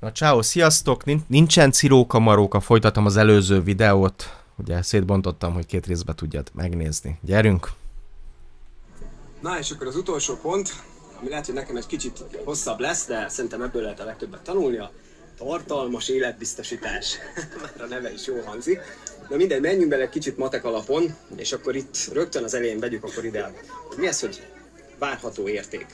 Na csáó, sziasztok! Nincsen ciróka maróka, folytatom az előző videót. Ugye szétbontottam, hogy két részbe tudjad megnézni. Gyerünk! Na és akkor az utolsó pont, ami lehet, hogy nekem egy kicsit hosszabb lesz, de szerintem ebből lehet a legtöbbet tanulni, a tartalmas életbiztosítás. Már a neve is jól hangzik. Na mindegy, menjünk bele kicsit matek alapon, és akkor itt rögtön az elején vegyük akkor ide. Mi ez, hogy várható érték?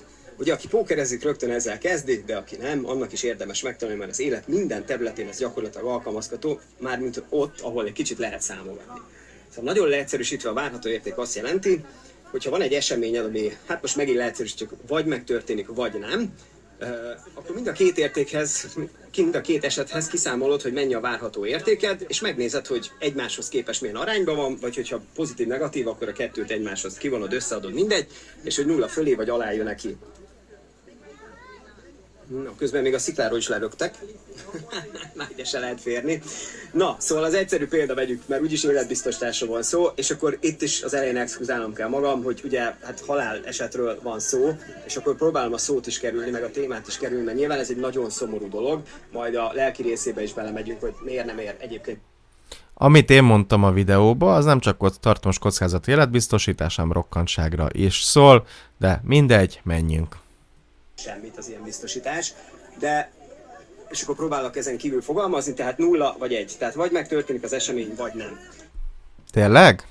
Ugye aki pókerezik, rögtön ezzel kezdik, de aki nem, annak is érdemes megtanulni, mert az élet minden területén ez gyakorlatilag alkalmazható, mármint ott, ahol egy kicsit lehet számolni. Szóval nagyon leegyszerűsítve a várható érték azt jelenti, hogyha van egy esemény, ami, hát most megint leegyszerűsítjük, vagy megtörténik, vagy nem, akkor mind a két értékhez, mind a két esethez kiszámolod, hogy mennyi a várható értéked, és megnézed, hogy egymáshoz képes milyen arányban van, vagy hogyha pozitív-negatív, akkor a kettőt egymáshoz kivonod, összeadod mindegy, és hogy nulla fölé vagy alá jön neki Na, közben még a szikláról is lerögtek. Már ide se lehet férni. Na, szóval az egyszerű példa vegyük, mert úgyis életbiztosításról van szó, és akkor itt is az elején exkluzálnom kell magam, hogy ugye hát halál esetről van szó, és akkor próbálom a szót is kerülni, meg a témát is kerülni, mert nyilván ez egy nagyon szomorú dolog, majd a lelki részébe is belemegyünk, hogy miért nem ér egyébként amit én mondtam a videóba, az nem csak ott tartós kockázati életbiztosításám rokkantságra is szól, de mindegy, menjünk semmit az ilyen biztosítás, de és akkor próbálok ezen kívül fogalmazni, tehát nulla vagy egy. Tehát vagy megtörténik az esemény, vagy nem. Tényleg?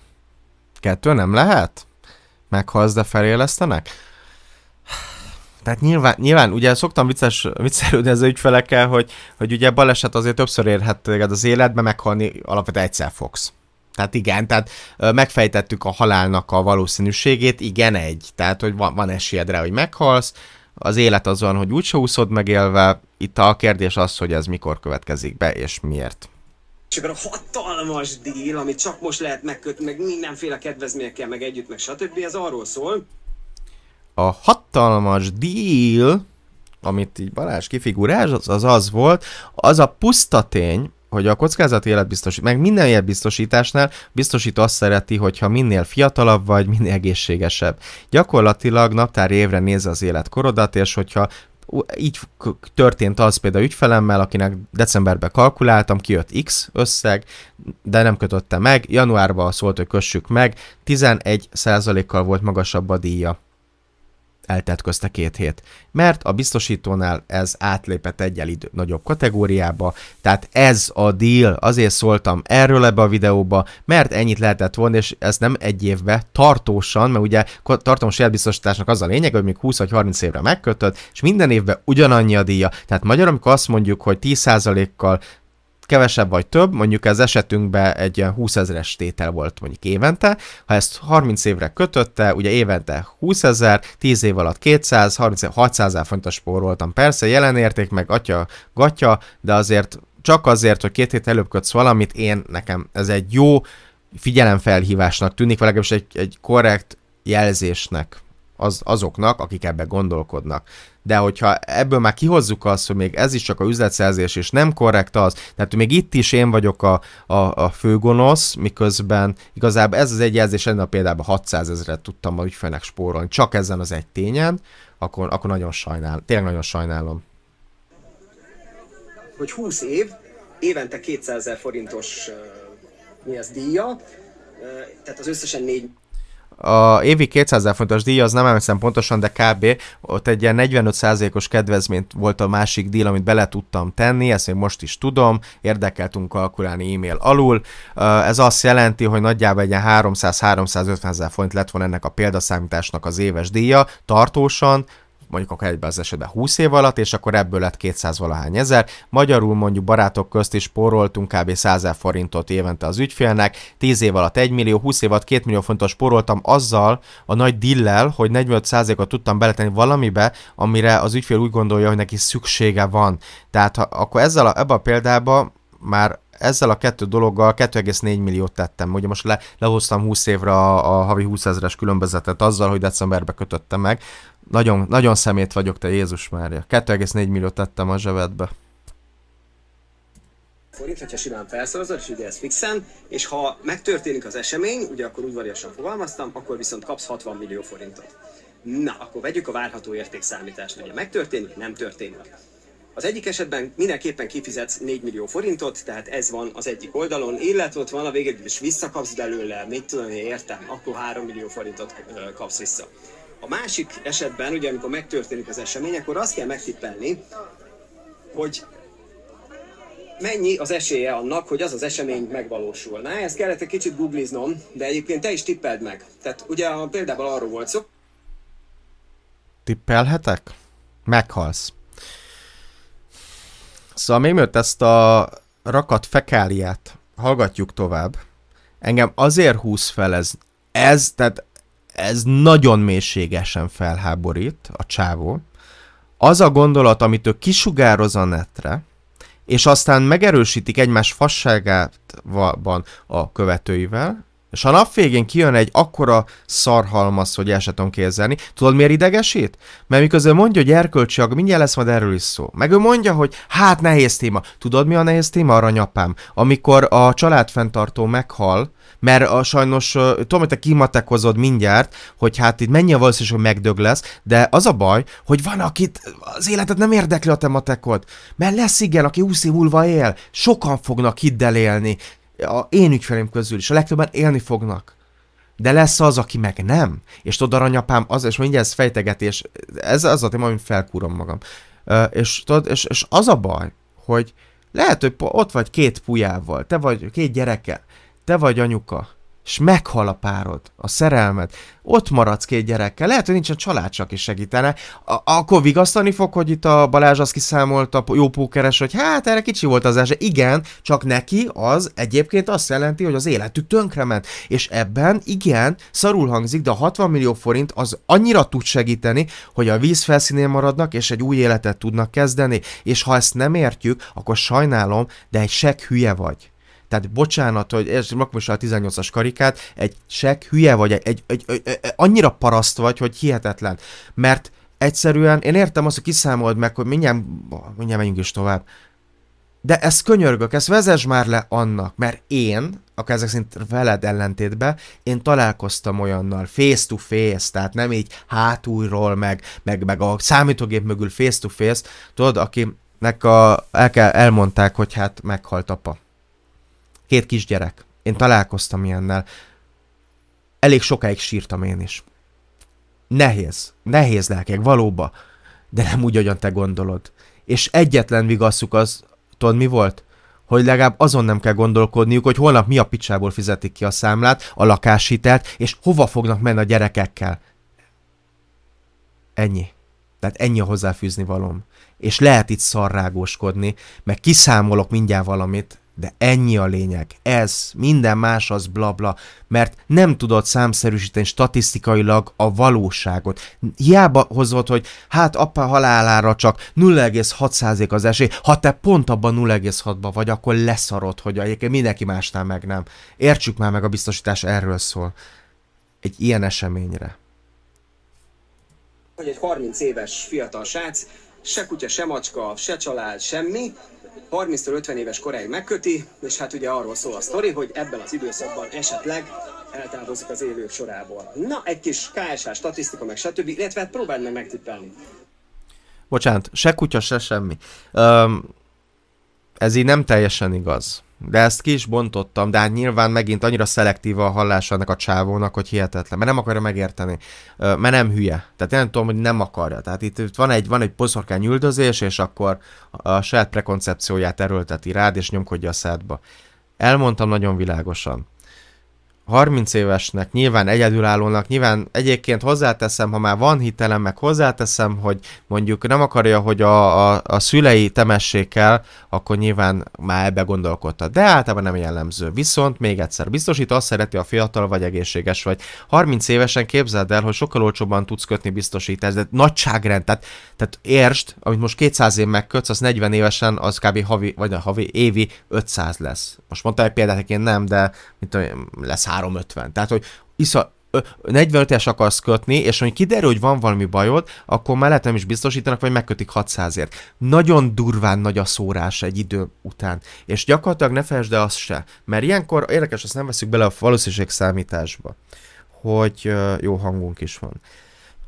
Kettő nem lehet? Meghalsz, de felélesztenek? Tehát nyilván, nyilván ugye szoktam vicces, viccelődni az ügyfelekkel, hogy, hogy ugye baleset azért többször érhet téged az életbe, meghalni alapvetően egyszer fogsz. Tehát igen, tehát megfejtettük a halálnak a valószínűségét, igen egy. Tehát, hogy van, van esélyed rá, hogy meghalsz, az élet az olyan, hogy úgyse úszod meg itt a kérdés az, hogy ez mikor következik be, és miért. És akkor a hatalmas díl, amit csak most lehet megkötni, meg mindenféle kedvezményekkel, meg együtt, meg stb. Ez arról szól. A hatalmas díl, amit így Balázs kifigurázott, az, az volt, az a pusztatény. tény, hogy a kockázati életbiztosítás, meg minden életbiztosításnál biztosító azt szereti, hogyha minél fiatalabb vagy, minél egészségesebb. Gyakorlatilag naptár évre néz az életkorodat, és hogyha így történt az például ügyfelemmel, akinek decemberben kalkuláltam, kijött X összeg, de nem kötötte meg, januárban szólt, hogy kössük meg, 11%-kal volt magasabb a díja. Eltelt közte két hét, mert a biztosítónál ez átlépett egyel idő, nagyobb kategóriába, tehát ez a deal, azért szóltam erről ebbe a videóba, mert ennyit lehetett volna, és ez nem egy évbe, tartósan, mert ugye tartós elbiztosításnak az a lényeg, hogy még 20 vagy 30 évre megkötöd, és minden évben ugyanannyi a díja. Tehát magyar, amikor azt mondjuk, hogy 10%-kal kevesebb vagy több, mondjuk ez esetünkben egy 20 ezeres tétel volt mondjuk évente, ha ezt 30 évre kötötte, ugye évente 20 ezer, 10 év alatt 200, 30, 600 ezer fontos spóroltam. Persze jelen érték meg atya, gatya, de azért csak azért, hogy két hét előbb kötsz valamit, én nekem ez egy jó figyelemfelhívásnak tűnik, vagy legalábbis egy, egy korrekt jelzésnek az, azoknak, akik ebbe gondolkodnak de hogyha ebből már kihozzuk azt, hogy még ez is csak a üzletszerzés, és nem korrekt az, tehát még itt is én vagyok a, a, a főgonosz, miközben igazából ez az egyjelzés ennél a példában 600 ezeret tudtam a ügyfelnek spórolni, csak ezen az egy tényen, akkor, akkor nagyon sajnálom, tényleg nagyon sajnálom. Hogy 20 év, évente 200 ezer forintos mi az díja, tehát az összesen 4 a évi 200 ezer fontos díj, az nem emlékszem pontosan, de kb. ott egy ilyen 45%-os kedvezményt volt a másik díj, amit bele tudtam tenni, ezt még most is tudom, érdekeltünk kalkulálni e-mail alul. Ez azt jelenti, hogy nagyjából egy ilyen 300-350 ezer font lett volna ennek a példaszámításnak az éves díja, tartósan, mondjuk akkor egyben az esetben 20 év alatt, és akkor ebből lett 200 valahány ezer. Magyarul mondjuk barátok közt is poroltunk kb. 100 000 forintot évente az ügyfélnek, 10 év alatt 1 millió, 20 év alatt 2 millió fontos poroltam azzal a nagy dillel, hogy 45%-ot tudtam beletenni valamibe, amire az ügyfél úgy gondolja, hogy neki szüksége van. Tehát ha, akkor ezzel a, ebbe a példába már ezzel a kettő dologgal 2,4 milliót tettem. Ugye most le, lehoztam 20 évre a, a havi 20 ezeres különbözetet azzal, hogy decemberbe kötöttem meg, nagyon, nagyon szemét vagyok, te Jézus Mária. 2,4 milliót tettem a zsebedbe. Forint, hogyha simán felszavazod, és ugye ez fixen, és ha megtörténik az esemény, ugye akkor udvariasan fogalmaztam, akkor viszont kapsz 60 millió forintot. Na, akkor vegyük a várható értékszámítást. Ugye megtörténik, nem történik. Az egyik esetben mindenképpen kifizetsz 4 millió forintot, tehát ez van az egyik oldalon, illetve ott van a végén, és visszakapsz belőle, mit tudom én értem, akkor 3 millió forintot kapsz vissza. A másik esetben, ugye amikor megtörténik az esemény, akkor azt kell megtippelni, hogy mennyi az esélye annak, hogy az az esemény megvalósulna. Ez ezt kellett egy kicsit googliznom, de egyébként te is tippeld meg. Tehát ugye a példában arról volt szó. Tippelhetek? Meghalsz. Szóval még mielőtt ezt a rakat fekáliát hallgatjuk tovább, engem azért húz fel ez, ez, tehát ez nagyon mélységesen felháborít a csávó. Az a gondolat, amit ő kisugároz a netre, és aztán megerősítik egymás van a követőivel, és a nap végén kijön egy akkora szarhalmaz, hogy el sem tudom képzelni. Tudod, miért idegesít? Mert miközben mondja, hogy erkölcsi akkor mindjárt lesz majd erről is szó. Meg ő mondja, hogy hát nehéz téma. Tudod, mi a nehéz téma, aranyapám? Amikor a családfenntartó meghal, mert a, sajnos, tudom, hogy te kimatekozod mindjárt, hogy hát itt mennyi a valószínűség, hogy megdög lesz, de az a baj, hogy van, akit az életet nem érdekli a te matekod, mert lesz igen, aki 20 év múlva él, sokan fognak hiddel élni, a én ügyfeleim közül is, a legtöbben élni fognak. De lesz az, aki meg nem. És tudod, aranyapám, az, és mindjárt ez fejtegetés, ez az a téma, amit felkúrom magam. Uh, és, tudod, és, és az a baj, hogy lehet, hogy ott vagy két pujával, te vagy két gyerekkel, te vagy anyuka, és meghal a párod, a szerelmed, ott maradsz két gyerekkel, lehet, hogy nincsen család, csak is segítene, a- akkor vigasztani fog, hogy itt a Balázs azt kiszámolta, jó pókeres, hogy hát erre kicsi volt az első. Igen, csak neki az egyébként azt jelenti, hogy az életük tönkrement, és ebben igen, szarul hangzik, de a 60 millió forint az annyira tud segíteni, hogy a víz felszínén maradnak, és egy új életet tudnak kezdeni, és ha ezt nem értjük, akkor sajnálom, de egy seg hülye vagy. Tehát bocsánat, hogy ez rakom a 18-as karikát, egy sek hülye vagy, egy, egy, egy, egy, egy, annyira paraszt vagy, hogy hihetetlen. Mert egyszerűen, én értem azt, hogy kiszámolod meg, hogy mindjárt, mindjárt menjünk is tovább. De ezt könyörgök, ezt vezess már le annak, mert én, akár ezek szerint veled ellentétben, én találkoztam olyannal face to face, tehát nem így hátulról, meg, meg, meg a számítógép mögül face to face, tudod, akinek a, el kell, elmondták, hogy hát meghalt apa. Két kisgyerek. Én találkoztam ilyennel. Elég sokáig sírtam én is. Nehéz. Nehéz lelkek, Valóban, De nem úgy, ahogyan te gondolod. És egyetlen vigasszuk az, tudod mi volt? hogy legalább azon nem kell gondolkodniuk, hogy holnap mi a picsából fizetik ki a számlát, a lakáshitelt, és hova fognak menni a gyerekekkel. Ennyi. Tehát ennyi a hozzáfűzni valom. És lehet itt szarrágóskodni, meg kiszámolok mindjárt valamit, de ennyi a lényeg, ez, minden más az blabla, mert nem tudod számszerűsíteni statisztikailag a valóságot. Hiába hozott, hogy hát apa halálára csak 0,6% az esély, ha te pont abban 0,6-ban vagy, akkor leszarod, hogy egyébként mindenki másnál meg nem. Értsük már meg, a biztosítás erről szól. Egy ilyen eseményre. Hogy egy 30 éves fiatal srác, se kutya, se macska, se család, semmi, 30-50 éves koráig megköti, és hát ugye arról szól a sztori, hogy ebben az időszakban esetleg eltávozik az élő sorából. Na, egy kis KSH statisztika, meg stb., illetve hát próbáld meg megtippelni. Bocsánat, se kutya, se semmi. Um, ez így nem teljesen igaz. De ezt ki is bontottam, de hát nyilván megint annyira szelektív a hallás ennek a csávónak, hogy hihetetlen, mert nem akarja megérteni, mert nem hülye. Tehát én nem tudom, hogy nem akarja. Tehát itt, itt van egy, van egy poszorkány üldözés, és akkor a saját prekoncepcióját erőlteti rád, és nyomkodja a szádba. Elmondtam nagyon világosan. 30 évesnek, nyilván egyedülállónak, nyilván egyébként hozzáteszem, ha már van hitelem, meg hozzáteszem, hogy mondjuk nem akarja, hogy a, a, a szülei temessék el, akkor nyilván már ebbe gondolkodta. De általában nem jellemző. Viszont még egyszer, biztosít azt szereti, a fiatal vagy egészséges vagy. 30 évesen képzeld el, hogy sokkal olcsóbban tudsz kötni biztosítást, de nagyságrend, tehát, tehát értsd, amit most 200 év megkötsz, az 40 évesen az kb. havi, vagy a havi, évi 500 lesz most mondtál egy példát, én nem, de mint tudom, lesz 350. Tehát, hogy isza, 45 es akarsz kötni, és hogy kiderül, hogy van valami bajod, akkor már lehet nem is biztosítanak, vagy megkötik 600-ért. Nagyon durván nagy a szórás egy idő után. És gyakorlatilag ne felejtsd el azt se, mert ilyenkor érdekes, azt nem veszük bele a valószínűség számításba, hogy jó hangunk is van.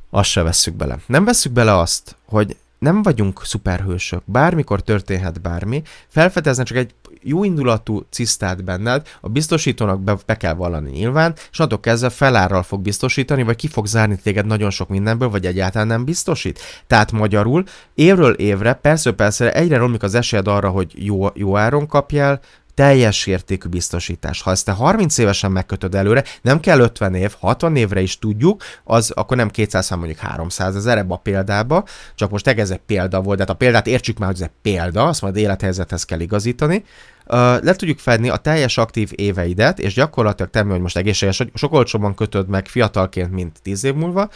Azt se veszük bele. Nem veszük bele azt, hogy nem vagyunk szuperhősök, bármikor történhet bármi, felfedezne csak egy jó indulatú cisztát benned, a biztosítónak be, be kell vallani nyilván, és attól kezdve felárral fog biztosítani, vagy ki fog zárni téged nagyon sok mindenből, vagy egyáltalán nem biztosít. Tehát magyarul évről évre, persze persze egyre romlik az esélyed arra, hogy jó, jó áron kapjál teljes értékű biztosítás. Ha ezt te 30 évesen megkötöd előre, nem kell 50 év, 60 évre is tudjuk, az akkor nem 200, hanem mondjuk 300 ezer ebbe a példába, csak most ez egy példa volt, de hát a példát értsük már, hogy ez egy példa, azt majd élethelyzethez kell igazítani, le tudjuk fedni a teljes aktív éveidet, és gyakorlatilag te, hogy most egészséges, hogy sok olcsóban kötöd meg fiatalként, mint 10 év múlva,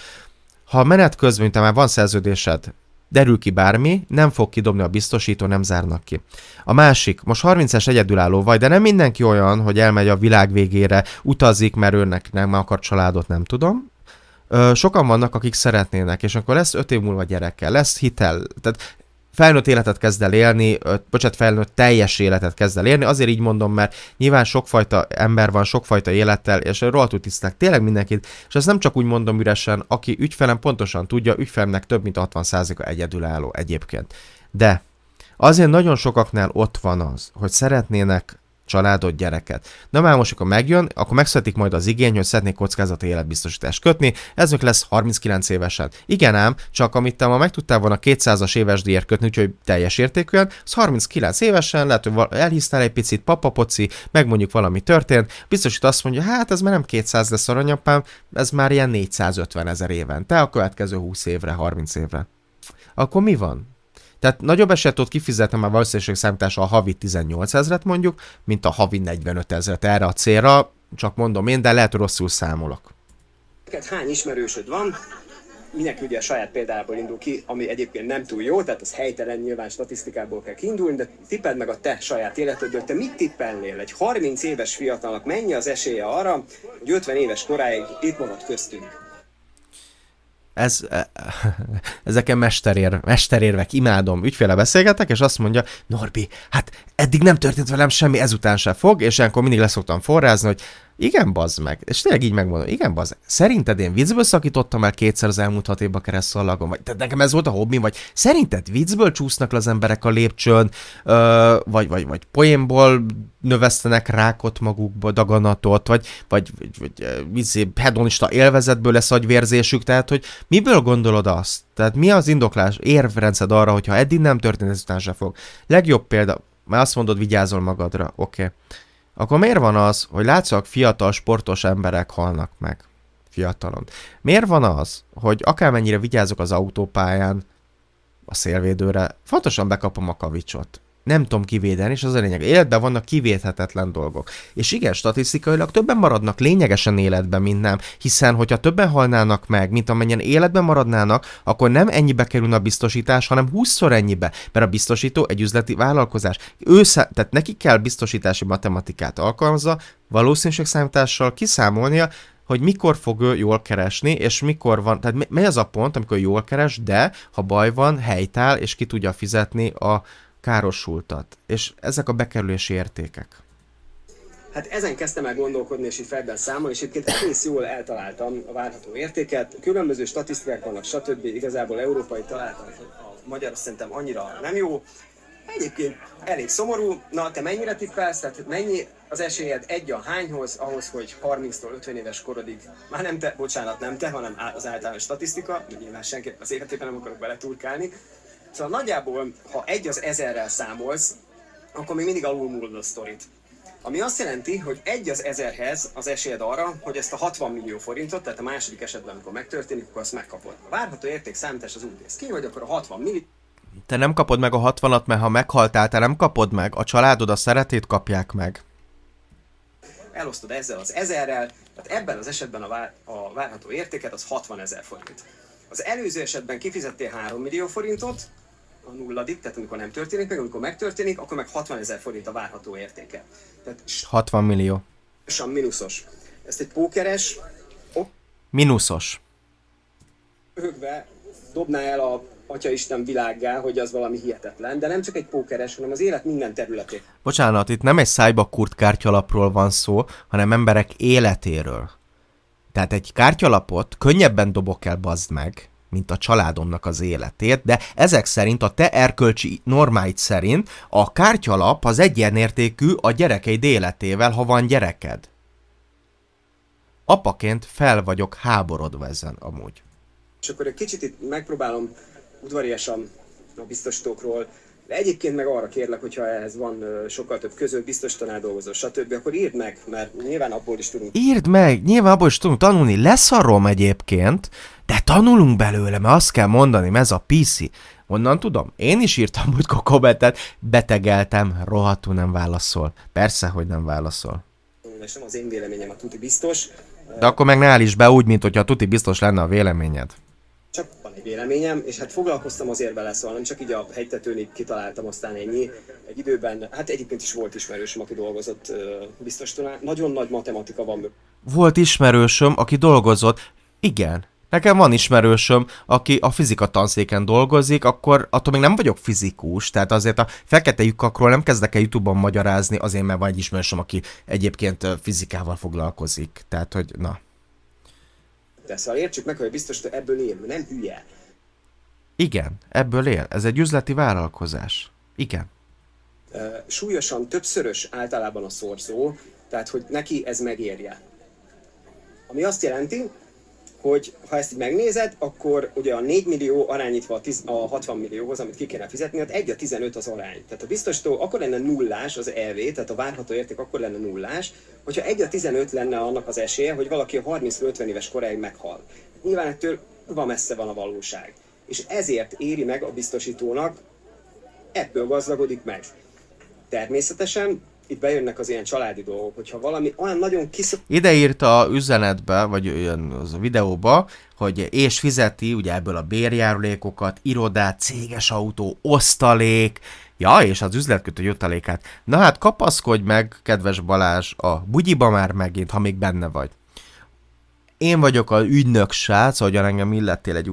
ha menet közben, te már van szerződésed derül ki bármi, nem fog kidobni a biztosító, nem zárnak ki. A másik, most 30-es egyedülálló vagy, de nem mindenki olyan, hogy elmegy a világ végére, utazik, mert őnek nem akar családot, nem tudom. Ö, sokan vannak, akik szeretnének, és akkor lesz 5 év múlva gyerekkel, lesz hitel, tehát felnőtt életet kezd el élni, bocsánat, felnőtt teljes életet kezd el élni, azért így mondom, mert nyilván sokfajta ember van, sokfajta élettel, és rohadtul tisztelek tényleg mindenkit, és ezt nem csak úgy mondom üresen, aki ügyfelem pontosan tudja, ügyfelemnek több mint 60%-a egyedülálló egyébként. De azért nagyon sokaknál ott van az, hogy szeretnének családot, gyereket. Na már most, akkor megjön, akkor megszületik majd az igény, hogy szeretnék kockázati életbiztosítást kötni, ez még lesz 39 évesen. Igen ám, csak amit te ma meg tudtál volna 200-as éves díjért kötni, úgyhogy teljes értékűen, az 39 évesen, lehet, hogy elhisztál egy picit, papapoci, meg mondjuk valami történt, biztosít azt mondja, hát ez már nem 200 lesz aranyapám, ez már ilyen 450 ezer éven, te a következő 20 évre, 30 évre. Akkor mi van? Tehát nagyobb eset ott kifizetem a számítása a havi 18 ezret mondjuk, mint a havi 45 ezret erre a célra, csak mondom én, de lehet rosszul számolok. hány ismerősöd van? Mindenki ugye a saját példából indul ki, ami egyébként nem túl jó, tehát az helytelen nyilván statisztikából kell kiindulni, de tippeld meg a te saját életedből, te mit tippelnél? Egy 30 éves fiatalnak mennyi az esélye arra, hogy 50 éves koráig itt marad köztünk? ez, e, ezeken mesterér, mesterérvek, imádom, ügyféle beszélgetek, és azt mondja, Norbi, hát eddig nem történt velem semmi, ezután se fog, és ilyenkor mindig leszoktam forrázni, hogy igen, bazd meg. És tényleg így megmondom, igen, bazd meg. Szerinted én viccből szakítottam el kétszer az elmúlt hat évben keresztalagon? Vagy tehát nekem ez volt a hobbim? Vagy szerinted viccből csúsznak le az emberek a lépcsőn? Ö, vagy, vagy, vagy poénból növesztenek rákot magukba, daganatot? Vagy, vagy, vagy, vagy vízi izé, hedonista élvezetből lesz agyvérzésük? Tehát, hogy miből gondolod azt? Tehát mi az indoklás, érvrendszed arra, hogyha eddig nem történt, ezután se fog? Legjobb példa, mert azt mondod, vigyázol magadra, oké. Okay akkor miért van az, hogy látszak fiatal sportos emberek halnak meg? Fiatalon. Miért van az, hogy akármennyire vigyázok az autópályán, a szélvédőre, fontosan bekapom a kavicsot nem tudom kivédeni, és az a lényeg. Életben vannak kivédhetetlen dolgok. És igen, statisztikailag többen maradnak lényegesen életben, mint nem, hiszen hogyha többen halnának meg, mint amennyien életben maradnának, akkor nem ennyibe kerül a biztosítás, hanem 20-szor ennyibe, mert a biztosító egy üzleti vállalkozás. Ő szá- tehát neki kell biztosítási matematikát alkalmazza, valószínűségszámítással kiszámolnia, hogy mikor fog ő jól keresni, és mikor van, tehát mi, mi az a pont, amikor jól keres, de ha baj van, helytáll, és ki tudja fizetni a, károsultat, és ezek a bekerülési értékek. Hát ezen kezdtem el gondolkodni, és így fejben számol, és egyébként egész jól eltaláltam a várható értéket. Különböző statisztikák vannak, stb. Igazából európai találtam, a magyar szerintem annyira nem jó. Egyébként elég szomorú. Na, te mennyire tippelsz? Tehát mennyi az esélyed egy a hányhoz, ahhoz, hogy 30-tól 50 éves korodig, már nem te, bocsánat, nem te, hanem az általános statisztika, nyilván senki az életében nem akarok beleturkálni, Szóval nagyjából, ha egy az ezerrel számolsz, akkor még mindig múlod a sztorit. Ami azt jelenti, hogy egy az ezerhez az esélyed arra, hogy ezt a 60 millió forintot, tehát a második esetben, amikor megtörténik, akkor azt megkapod. A várható érték számítás az úgy néz ki, hogy akkor a 60 millió te nem kapod meg a 60-at, mert ha meghaltál, te nem kapod meg. A családod a szeretét kapják meg. Elosztod ezzel az ezerrel, tehát ebben az esetben a, vár, a várható értéket az 60 ezer forint. Az előző esetben kifizettél 3 millió forintot, a nulladik, tehát amikor nem történik meg, amikor megtörténik, akkor meg 60 ezer forint a várható értéke. Tehát 60 millió. Sem minuszos. Ezt egy pókeres... Oh. Minuszos. Ögve dobná el a Atya Isten világgá, hogy az valami hihetetlen, de nem csak egy pókeres, hanem az élet minden területé. Bocsánat, itt nem egy szájba kurt kártyalapról van szó, hanem emberek életéről. Tehát egy kártyalapot könnyebben dobok el bazd meg, mint a családomnak az életét, de ezek szerint a te erkölcsi normáid szerint a kártyalap az egyenértékű a gyerekeid életével, ha van gyereked. Apaként fel vagyok háborodva ezen amúgy. És akkor egy kicsit itt megpróbálom udvariasan a biztosítókról de egyébként meg arra kérlek, hogyha ehhez van sokkal több közöl, biztos tanárdolgozó, stb., akkor írd meg, mert nyilván abból is tudunk. Írd meg, nyilván abból is tudunk tanulni. Leszarom egyébként, de tanulunk belőle, mert azt kell mondani, ez a PC. Honnan tudom? Én is írtam múltkor kommentet, betegeltem, rohadtul nem válaszol. Persze, hogy nem válaszol. És nem az én véleményem a tuti biztos. De akkor meg ne állíts be úgy, mint a tuti biztos lenne a véleményed véleményem, és hát foglalkoztam azért vele, szóval nem csak így a hegytetőnig kitaláltam aztán ennyi. Egy időben, hát egyébként is volt ismerősöm, aki dolgozott biztos tudnál nagyon nagy matematika van. Volt ismerősöm, aki dolgozott, igen. Nekem van ismerősöm, aki a fizika tanszéken dolgozik, akkor attól még nem vagyok fizikus, tehát azért a fekete lyukakról nem kezdek el Youtube-on magyarázni, azért mert van egy ismerősöm, aki egyébként fizikával foglalkozik. Tehát, hogy na előtte. Szóval értsük meg, hogy biztos, hogy ebből él, nem hülye. Igen, ebből él. Ez egy üzleti vállalkozás. Igen. Súlyosan többszörös általában a szorzó, tehát hogy neki ez megérje. Ami azt jelenti, hogy ha ezt így megnézed, akkor ugye a 4 millió arányítva a, 10, a 60 millióhoz, amit ki kéne fizetni, hát 1 a 15 az arány. Tehát a biztosító akkor lenne nullás az EV, tehát a várható érték akkor lenne nullás, hogyha 1 a 15 lenne annak az esélye, hogy valaki a 30-50 éves koráig meghal. Nyilván ettől van messze van a valóság. És ezért éri meg a biztosítónak, ebből gazdagodik meg. Természetesen itt bejönnek az ilyen családi dolgok, hogyha valami olyan nagyon kis... Ide írta a üzenetbe, vagy az a videóba, hogy és fizeti ugye ebből a bérjárulékokat, irodát, céges autó, osztalék, Ja, és az üzletkötő jutalékát. Na hát kapaszkodj meg, kedves Balázs, a bugyiba már megint, ha még benne vagy. Én vagyok a ügynök srác, ahogyan engem illettél egy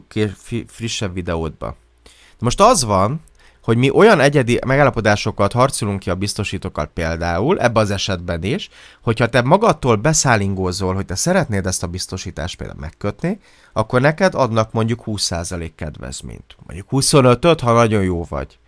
frissebb videódba. De most az van, hogy mi olyan egyedi megállapodásokat harcolunk ki a biztosítókkal például, ebbe az esetben is, hogyha te magadtól beszállingózol, hogy te szeretnéd ezt a biztosítást például megkötni, akkor neked adnak mondjuk 20% kedvezményt. Mondjuk 25-öt, ha nagyon jó vagy.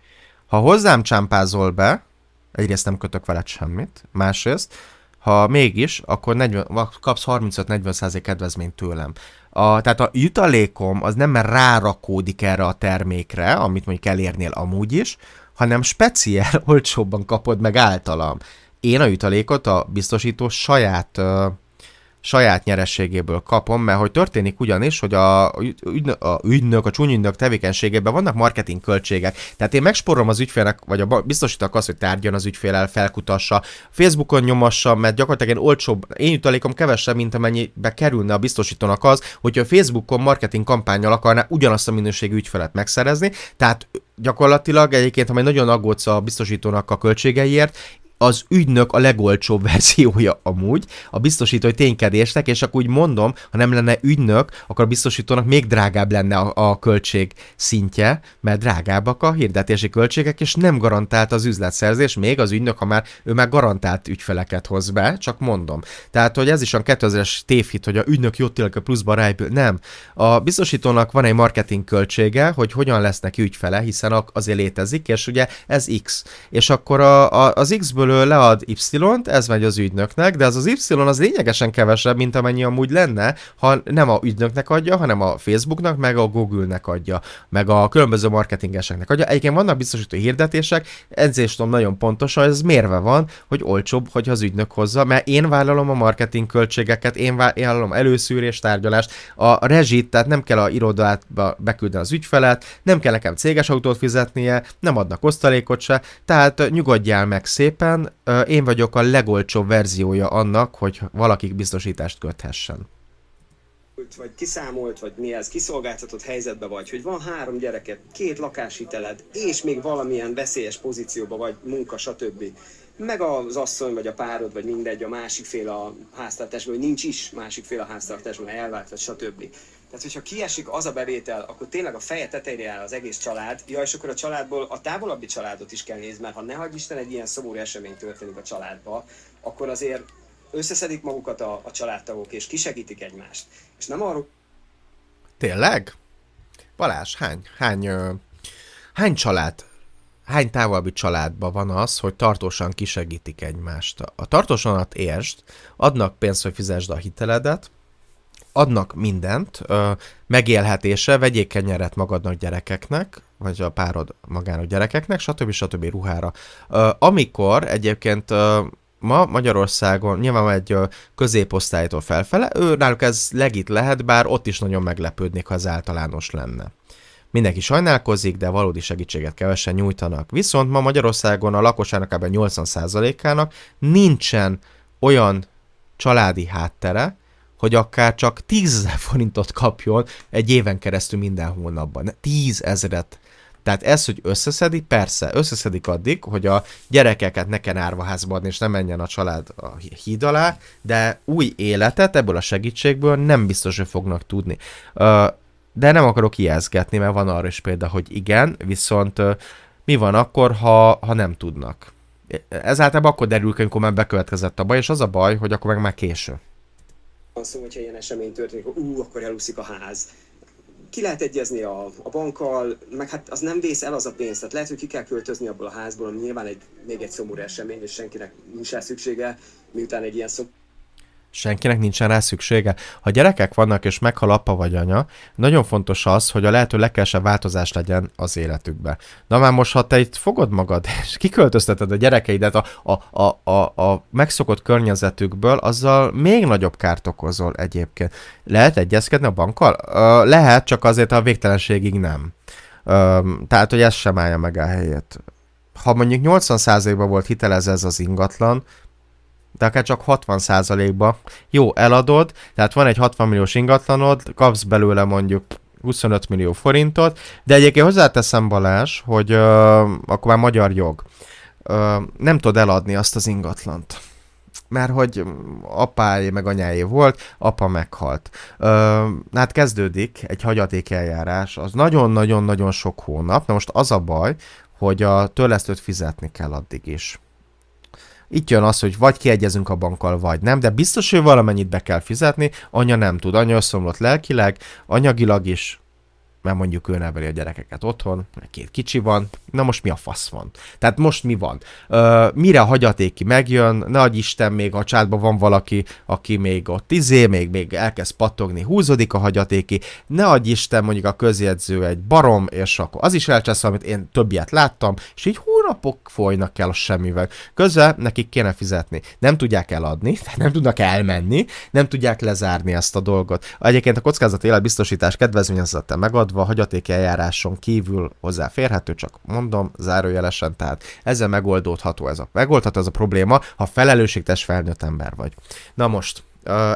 Ha hozzám csámpázol be, egyrészt nem kötök veled semmit, másrészt, ha mégis, akkor 40, kapsz 35-40% kedvezményt tőlem a, tehát a jutalékom az nem rárakódik erre a termékre, amit mondjuk elérnél amúgy is, hanem speciál olcsóbban kapod meg általam. Én a jutalékot a biztosító saját saját nyerességéből kapom, mert hogy történik ugyanis, hogy a, ügynö, a ügynök, a csúnyügynök tevékenységében vannak marketing költségek. Tehát én megsporom az ügyfélnek, vagy a biztosítok azt, hogy tárgyon az ügyfélel, felkutassa, Facebookon nyomassa, mert gyakorlatilag én olcsóbb, én jutalékom kevesebb, mint amennyibe kerülne a biztosítónak az, hogyha a Facebookon marketing kampányjal akarná ugyanazt a minőségű ügyfelet megszerezni, tehát gyakorlatilag egyébként, ha nagyon aggódsz a biztosítónak a költségeiért, az ügynök a legolcsóbb verziója amúgy, a biztosítói ténykedésnek, és akkor úgy mondom, ha nem lenne ügynök, akkor a biztosítónak még drágább lenne a, a költség szintje, mert drágábbak a hirdetési költségek, és nem garantált az üzletszerzés, még az ügynök, ha már ő már garantált ügyfeleket hoz be, csak mondom. Tehát, hogy ez is a 2000-es tévhit, hogy a ügynök jött a pluszba rájből. Nem. A biztosítónak van egy marketing költsége, hogy hogyan lesznek ügyfele, hiszen azért létezik, és ugye ez X. És akkor a, a, az X-ből fölől lead Y-t, ez megy az ügynöknek, de az az Y az lényegesen kevesebb, mint amennyi amúgy lenne, ha nem a ügynöknek adja, hanem a Facebooknak, meg a Google-nek adja, meg a különböző marketingeseknek adja. Egyébként vannak biztosító hirdetések, ezért tudom nagyon pontosan, ez mérve van, hogy olcsóbb, hogy az ügynök hozza, mert én vállalom a marketing költségeket, én vállalom előszűrés, tárgyalást, a rezsit, tehát nem kell a irodát beküldeni az ügyfelet, nem kell nekem céges autót fizetnie, nem adnak osztalékot se, tehát nyugodjál meg szépen, alapján én vagyok a legolcsóbb verziója annak, hogy valakik biztosítást köthessen vagy kiszámolt, vagy mi ez, kiszolgáltatott helyzetbe vagy, hogy van három gyereked, két lakáshiteled, és még valamilyen veszélyes pozícióba vagy, munka, stb. Meg az asszony, vagy a párod, vagy mindegy, a másik fél a háztartásban, vagy nincs is másik fél a háztartásban, elvált, vagy stb. Tehát, hogyha kiesik az a bevétel, akkor tényleg a feje tetejére áll az egész család, ja, és akkor a családból a távolabbi családot is kell nézni, mert ha ne hagyj Isten egy ilyen szomorú esemény történik a családba, akkor azért összeszedik magukat a, a családtagok, és kisegítik egymást. És nem arról... Tényleg? Balázs, hány, hány, hány család, hány távolabbi családban van az, hogy tartósan kisegítik egymást? A tartósanat értsd, adnak pénzt, hogy fizesd a hiteledet, adnak mindent, ö, megélhetése, vegyék kenyeret magadnak gyerekeknek, vagy a párod magának gyerekeknek, stb. stb. ruhára. Ö, amikor egyébként ö, ma Magyarországon nyilván egy középosztálytól felfele, ő náluk ez legit lehet, bár ott is nagyon meglepődnék, ha ez általános lenne. Mindenki sajnálkozik, de valódi segítséget kevesen nyújtanak. Viszont ma Magyarországon a lakosságnak kb. 80%-ának nincsen olyan családi háttere, hogy akár csak 10 forintot kapjon egy éven keresztül minden hónapban. 10 ezeret. Tehát ez, hogy összeszedi, persze, összeszedik addig, hogy a gyerekeket ne kell árvaházba adni, és ne menjen a család a híd alá, de új életet ebből a segítségből nem biztos, hogy fognak tudni. De nem akarok ijeszgetni, mert van arra is példa, hogy igen, viszont mi van akkor, ha, ha nem tudnak? E, ez általában akkor derül amikor már bekövetkezett a baj, és az a baj, hogy akkor meg már késő van szó, hogyha ilyen esemény történik, ú, akkor elúszik a ház. Ki lehet egyezni a, a bankkal, meg hát az nem vész el az a pénzt, tehát lehet, hogy ki kell költözni abból a házból, ami nyilván egy, még egy szomorú esemény, és senkinek nincs rá szüksége, miután egy ilyen szomorú Senkinek nincsen rá szüksége. Ha gyerekek vannak és meghal apa vagy anya, nagyon fontos az, hogy a lehető legkevesebb változás legyen az életükbe. Na már most, ha te itt fogod magad, és kiköltözteted a gyerekeidet a, a, a, a, a megszokott környezetükből, azzal még nagyobb kárt okozol egyébként. Lehet egyezkedni a bankkal? Ö, lehet, csak azért a végtelenségig nem. Ö, tehát, hogy ez sem állja meg a helyét. Ha mondjuk 80%-ban volt hitelez ez az ingatlan, de akár csak 60%-ba. Jó, eladod, tehát van egy 60 milliós ingatlanod, kapsz belőle mondjuk 25 millió forintot, de egyébként hozzáteszem Balázs, hogy ö, akkor már magyar jog. Ö, nem tud eladni azt az ingatlant. Mert hogy apáé meg anyáé volt, apa meghalt. Ö, hát kezdődik egy eljárás, az nagyon-nagyon-nagyon sok hónap. Na most az a baj, hogy a törlesztőt fizetni kell addig is. Itt jön az, hogy vagy kiegyezünk a bankkal, vagy nem, de biztos, hogy valamennyit be kell fizetni, anya nem tud, anya összomlott lelkileg, anyagilag is mert mondjuk ő neveli a gyerekeket otthon, két kicsi van, na most mi a fasz van? Tehát most mi van? Ö, mire a hagyatéki megjön, Ne adj Isten, még a csátban van valaki, aki még ott izé, még, még elkezd pattogni, húzódik a hagyatéki, ne adj Isten, mondjuk a közjegyző egy barom, és akkor az is elcsesz, amit én többiet láttam, és így hónapok folynak el a semmivel. Közben nekik kéne fizetni. Nem tudják eladni, nem tudnak elmenni, nem tudják lezárni ezt a dolgot. Egyébként a kockázat életbiztosítás kedvezményezettel megad, a hagyaték eljáráson kívül hozzáférhető, csak mondom zárójelesen, tehát ezzel megoldódható ez a, megoldható ez a probléma, ha felelősségtes felnőtt ember vagy. Na most,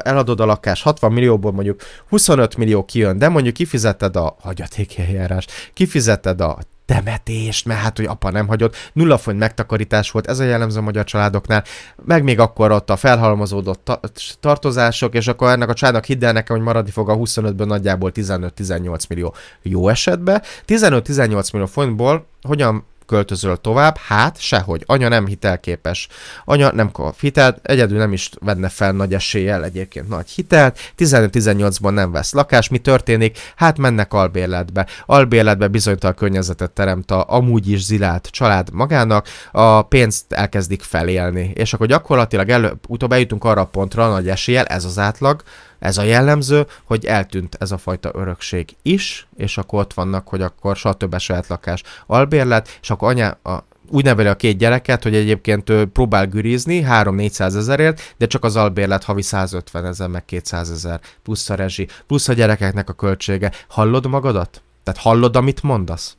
eladod a lakás, 60 millióból mondjuk 25 millió kijön, de mondjuk kifizetted a hagyatéki eljárás, kifizetted a temetést, mert hát, hogy apa nem hagyott. Nulla font megtakarítás volt, ez a jellemző a magyar családoknál. Meg még akkor ott a felhalmozódott ta- tartozások, és akkor ennek a családnak hidd el nekem, hogy maradni fog a 25-ből nagyjából 15-18 millió jó esetben. 15-18 millió fontból hogyan költözöl tovább? Hát, sehogy. Anya nem hitelképes. Anya nem kap hitelt, egyedül nem is venne fel nagy eséllyel egyébként nagy hitelt. 15-18-ban nem vesz lakás. Mi történik? Hát mennek albérletbe. Albérletbe bizonytalan környezetet teremt a amúgy is zilált család magának, a pénzt elkezdik felélni. És akkor gyakorlatilag előbb-utóbb eljutunk arra a pontra, nagy eséllyel, ez az átlag, ez a jellemző, hogy eltűnt ez a fajta örökség is, és akkor ott vannak, hogy akkor stb. saját lakás albérlet, és akkor anya, a, úgy neveli a két gyereket, hogy egyébként ő próbál gürizni 3-400 ezerért, de csak az albérlet havi 150 ezer, meg 200 ezer, plusz a rezsi, plusz a gyerekeknek a költsége. Hallod magadat? Tehát hallod, amit mondasz?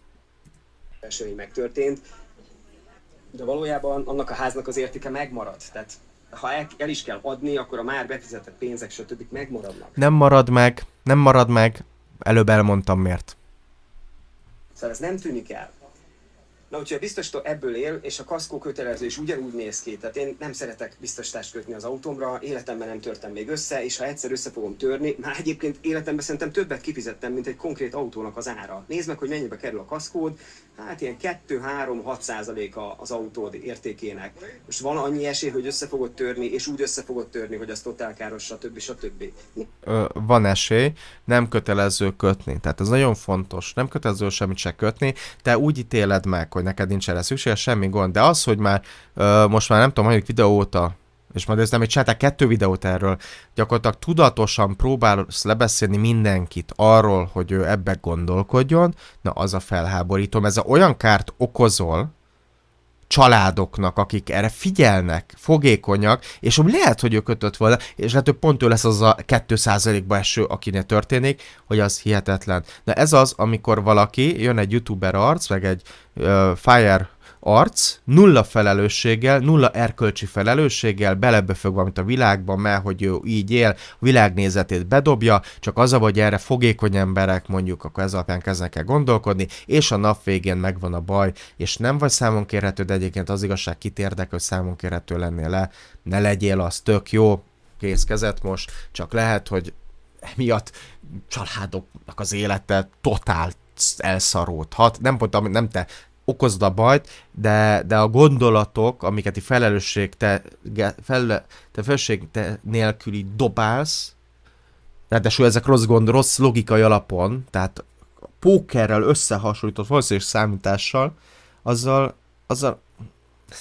Esemény megtörtént, de valójában annak a háznak az értéke megmaradt. Tehát ha el, el is kell adni, akkor a már befizetett pénzek, stb. megmaradnak. Nem marad meg, nem marad meg, előbb elmondtam miért. Szóval ez nem tűnik el. Na úgyhogy a biztosító ebből él, és a kaszkó kötelező is ugyanúgy néz ki. Tehát én nem szeretek biztosítást kötni az autómra, életemben nem törtem még össze, és ha egyszer össze fogom törni, már egyébként életemben szerintem többet kifizettem, mint egy konkrét autónak az ára. Nézd meg, hogy mennyibe kerül a kaszkód, hát ilyen 2-3-6 százaléka az autód értékének. Most van annyi esély, hogy össze fogod törni, és úgy össze fogod törni, hogy az káros, stb. stb. Ö, van esély, nem kötelező kötni. Tehát ez nagyon fontos. Nem kötelező semmit se kötni. Te úgy ítéled meg, hogy neked nincs erre szükség, semmi gond. De az, hogy már ö, most már nem tudom, hogy videó óta és majd nem egy csináltál kettő videót erről, gyakorlatilag tudatosan próbálsz lebeszélni mindenkit arról, hogy ő ebbe gondolkodjon, na az a felháborító, ez olyan kárt okozol, családoknak, akik erre figyelnek, fogékonyak, és hogy lehet, hogy ő kötött volna, és lehet, hogy pont ő lesz az a 2%-ba eső, akinek történik, hogy az hihetetlen. De ez az, amikor valaki, jön egy youtuber arc, meg egy uh, fire arc nulla felelősséggel, nulla erkölcsi felelősséggel beleböfög valamit a világban, mert hogy ő így él, a világnézetét bedobja, csak az a vagy erre fogékony emberek mondjuk, akkor ez alapján kezdenek el gondolkodni, és a nap végén megvan a baj, és nem vagy számon kérhető, de egyébként az igazság kit érdekel, hogy számon kérhető lennél le, ne legyél az tök jó, kész kezet most, csak lehet, hogy emiatt családoknak az élete totál elszarulhat. Nem mondtam, nem te a bajt, de, de a gondolatok, amiket ti felelősség te, fel, te felelősség te nélküli dobálsz, ráadásul ezek rossz gond, rossz logikai alapon, tehát pókerrel összehasonlított valószínűleg számítással, azzal, azzal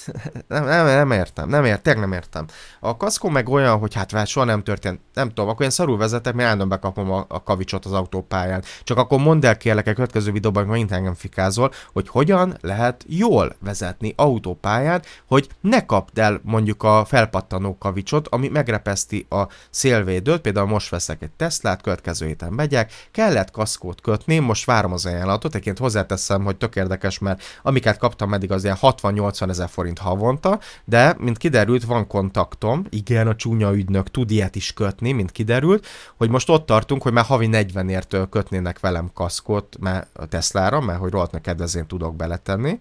nem, nem, nem értem, nem értem, nem értem. A kaszkó meg olyan, hogy hát vár, soha nem történt, nem tudom, akkor én szarul vezetek, mert állandóan bekapom a, a kavicsot az autópályán. Csak akkor mondd el kérlek a következő videóban, hogy engem fikázol, hogy hogyan lehet jól vezetni autópályán, hogy ne kapd el mondjuk a felpattanó kavicsot, ami megrepeszti a szélvédőt, például most veszek egy Teslát, következő héten megyek, kellett kaszkót kötni, most várom az ajánlatot, egyébként hozzáteszem, hogy tök érdekes, mert amiket kaptam eddig az ilyen 60-80 ezer forint forint havonta, de, mint kiderült, van kontaktom, igen, a csúnya ügynök tud ilyet is kötni, mint kiderült, hogy most ott tartunk, hogy már havi 40-ért kötnének velem kaszkot mert a ra mert hogy rohadt ezért tudok beletenni,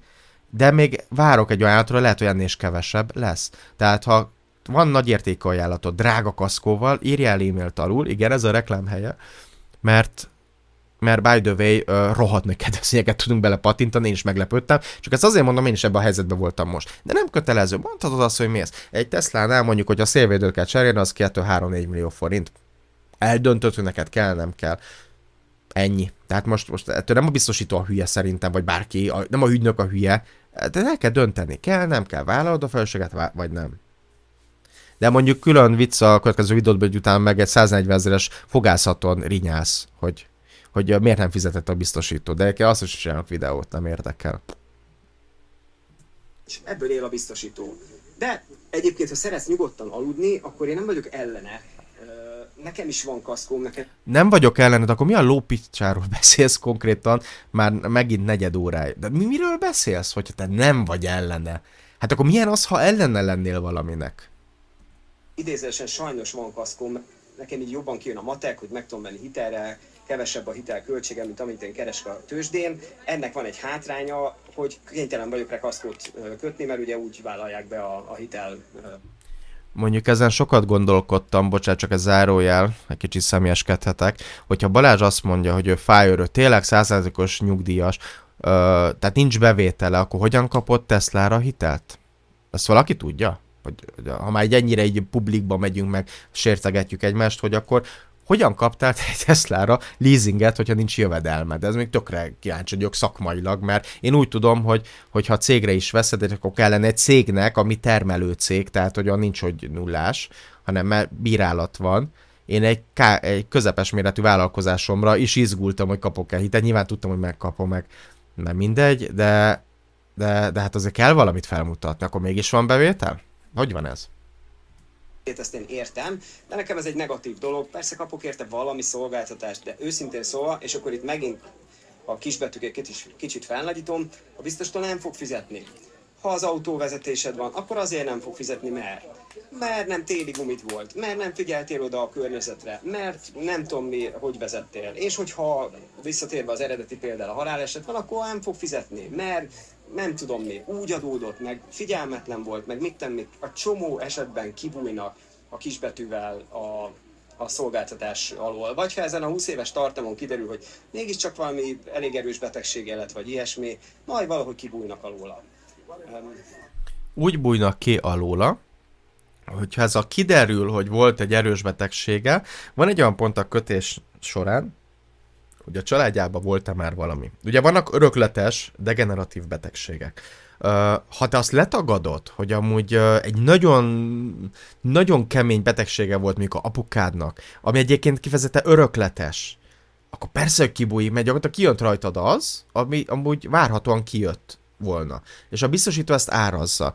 de még várok egy ajánlatra, lehet, hogy ennél is kevesebb lesz. Tehát ha van nagy értékajánlatod, drága kaszkóval, írjál e-mailt alul, igen, ez a reklám helye, mert mert by the way, uh, rohadt meg kedvezményeket tudunk bele patintani, én is meglepődtem, csak ezt azért mondom, én is ebben a helyzetben voltam most. De nem kötelező, mondhatod azt, hogy ez? Egy Tesla-nál mondjuk, hogy a szélvédőt kell cserélni, az 2-3-4 millió forint. Eldöntött, hogy neked kell, nem kell. Ennyi. Tehát most, most ettől nem a biztosító a hülye szerintem, vagy bárki, a, nem a ügynök a hülye, de el kell dönteni, kell, nem kell, vállalod a felelősséget, vagy nem. De mondjuk külön vicc a következő videóban, hogy utána meg egy 140 ezeres fogászaton rinyálsz, hogy hogy miért nem fizetett a biztosító, de azt is csinálok videót, nem érdekel. És ebből él a biztosító. De egyébként, ha szeretsz nyugodtan aludni, akkor én nem vagyok ellene. Nekem is van kaszkóm, nekem... Nem vagyok ellened, akkor mi a lópicsáról beszélsz konkrétan már megint negyed órája? De mi, miről beszélsz, hogyha te nem vagy ellene? Hát akkor milyen az, ha ellene lennél valaminek? Idézősen sajnos van kaszkóm, nekem így jobban kijön a matek, hogy meg tudom menni hitelre, kevesebb a hitel költsége, mint amit én keresek a tőzsdén. Ennek van egy hátránya, hogy kénytelen vagyok rekaszkót kötni, mert ugye úgy vállalják be a, a hitel Mondjuk ezen sokat gondolkodtam, bocsánat, csak ez zárójel, egy kicsit személyeskedhetek, hogyha Balázs azt mondja, hogy ő fájörő, tényleg százalékos nyugdíjas, ö, tehát nincs bevétele, akkor hogyan kapott Teslára hitelt? Ezt valaki tudja? Hogy, ha már egy ennyire egy publikba megyünk meg, sértegetjük egymást, hogy akkor hogyan kaptál te egy Tesla-ra leasinget, hogyha nincs jövedelmed? Ez még tökre kíváncsi vagyok szakmailag, mert én úgy tudom, hogy, hogy ha cégre is veszed, akkor kellene egy cégnek, ami termelő cég, tehát hogy nincs, hogy nullás, hanem bírálat van, én egy, ká- egy közepes méretű vállalkozásomra is izgultam, hogy kapok-e hitet. Nyilván tudtam, hogy megkapom meg. Nem mindegy, de, de, de hát azért kell valamit felmutatni, akkor mégis van bevétel? Hogy van ez? ezt én értem, de nekem ez egy negatív dolog. Persze kapok érte valami szolgáltatást, de őszintén szóval, és akkor itt megint a kisbetűkét is kicsit felnagyítom, a biztostól nem fog fizetni. Ha az autóvezetésed van, akkor azért nem fog fizetni, mert mert nem téli gumit volt, mert nem figyeltél oda a környezetre, mert nem tudom mi, hogy vezettél. És hogyha visszatérve az eredeti példára haláleset van, akkor nem fog fizetni, mert nem tudom mi, úgy adódott, meg figyelmetlen volt, meg mit tenni, a csomó esetben kibújnak a kisbetűvel a, a szolgáltatás alól. Vagy ha ezen a 20 éves tartamon kiderül, hogy mégiscsak valami elég erős betegsége lett, vagy ilyesmi, majd valahogy kibújnak alóla. úgy bújnak ki alóla, hogyha ez a kiderül, hogy volt egy erős betegsége, van egy olyan pont a kötés során, hogy a családjában volt-e már valami. Ugye vannak örökletes, degeneratív betegségek. Ha te azt letagadod, hogy amúgy egy nagyon, nagyon kemény betegsége volt mondjuk a apukádnak, ami egyébként kifejezete örökletes, akkor persze, hogy kibújik, mert gyakorlatilag kijönt rajtad az, ami amúgy várhatóan kijött volna. És a biztosító ezt árazza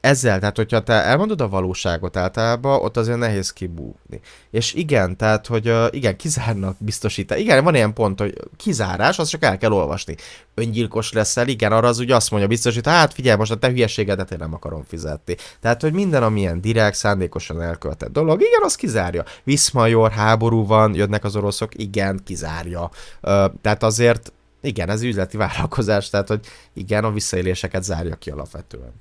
ezzel, tehát hogyha te elmondod a valóságot általában, ott azért nehéz kibúvni. És igen, tehát, hogy igen, kizárnak biztosít. Igen, van ilyen pont, hogy kizárás, azt csak el kell olvasni. Öngyilkos leszel, igen, arra az úgy azt mondja biztosít, hát figyelj, most a te hülyeségedet én nem akarom fizetni. Tehát, hogy minden, amilyen direkt, szándékosan elköltett dolog, igen, az kizárja. Viszmajor, háború van, jönnek az oroszok, igen, kizárja. Tehát azért, igen, ez üzleti vállalkozás, tehát, hogy igen, a visszaéléseket zárja ki alapvetően.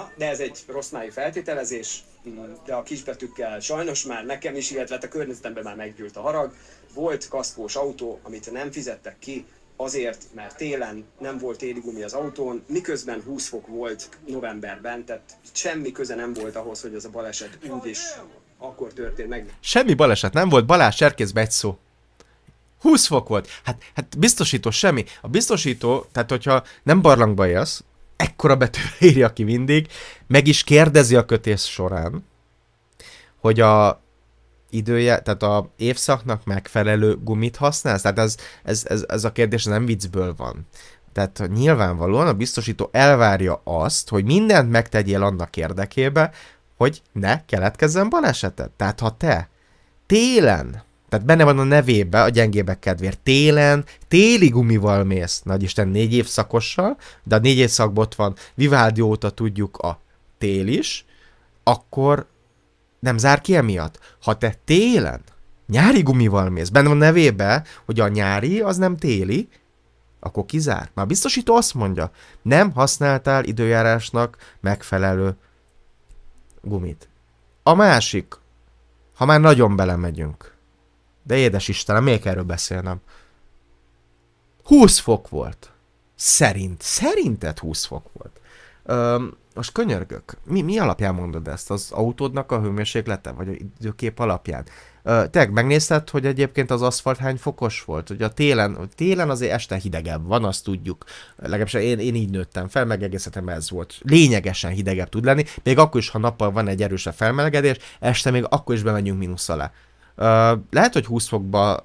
Na, de ez egy rossz májú feltételezés, mm, de a kisbetűkkel sajnos már nekem is, illetve hát a környezetemben már meggyűlt a harag. Volt kaszkós autó, amit nem fizettek ki, azért, mert télen nem volt téli gumi az autón, miközben 20 fok volt novemberben, tehát semmi köze nem volt ahhoz, hogy ez a baleset úgy is akkor történt meg. Semmi baleset nem volt, Balázs Cserkészbe egy szó. 20 fok volt. Hát, hát biztosító semmi. A biztosító, tehát hogyha nem barlangba élsz, ekkora betűvel írja ki mindig, meg is kérdezi a kötés során, hogy a idője, tehát a évszaknak megfelelő gumit használsz? Tehát ez, ez, ez, ez a kérdés nem viccből van. Tehát nyilvánvalóan a biztosító elvárja azt, hogy mindent megtegyél annak érdekébe, hogy ne keletkezzen balesetet. Tehát ha te télen tehát benne van a nevébe, a gyengébek kedvéért. Télen, téli gumival mész, nagyisten négy évszakossal, de a négy évszakban ott van, Vivaldi óta tudjuk a tél is, akkor nem zár ki emiatt. Ha te télen nyári gumival mész, benne van a nevébe, hogy a nyári az nem téli, akkor kizár. Már biztosító azt mondja, nem használtál időjárásnak megfelelő gumit. A másik, ha már nagyon belemegyünk, de édes Istenem, miért erről beszélnem? 20 fok volt. Szerint, szerinted 20 fok volt. Öm, most könyörgök, mi, mi alapján mondod ezt? Az autódnak a hőmérséklete, vagy a időkép alapján? Te megnézted, hogy egyébként az aszfalt hány fokos volt? Hogy a télen, télen azért este hidegebb van, azt tudjuk. Legalábbis én, én így nőttem fel, meg egészetem ez volt. Lényegesen hidegebb tud lenni, még akkor is, ha nappal van egy erősebb felmelegedés, este még akkor is bemegyünk mínusz alá lehet, hogy 20 fokba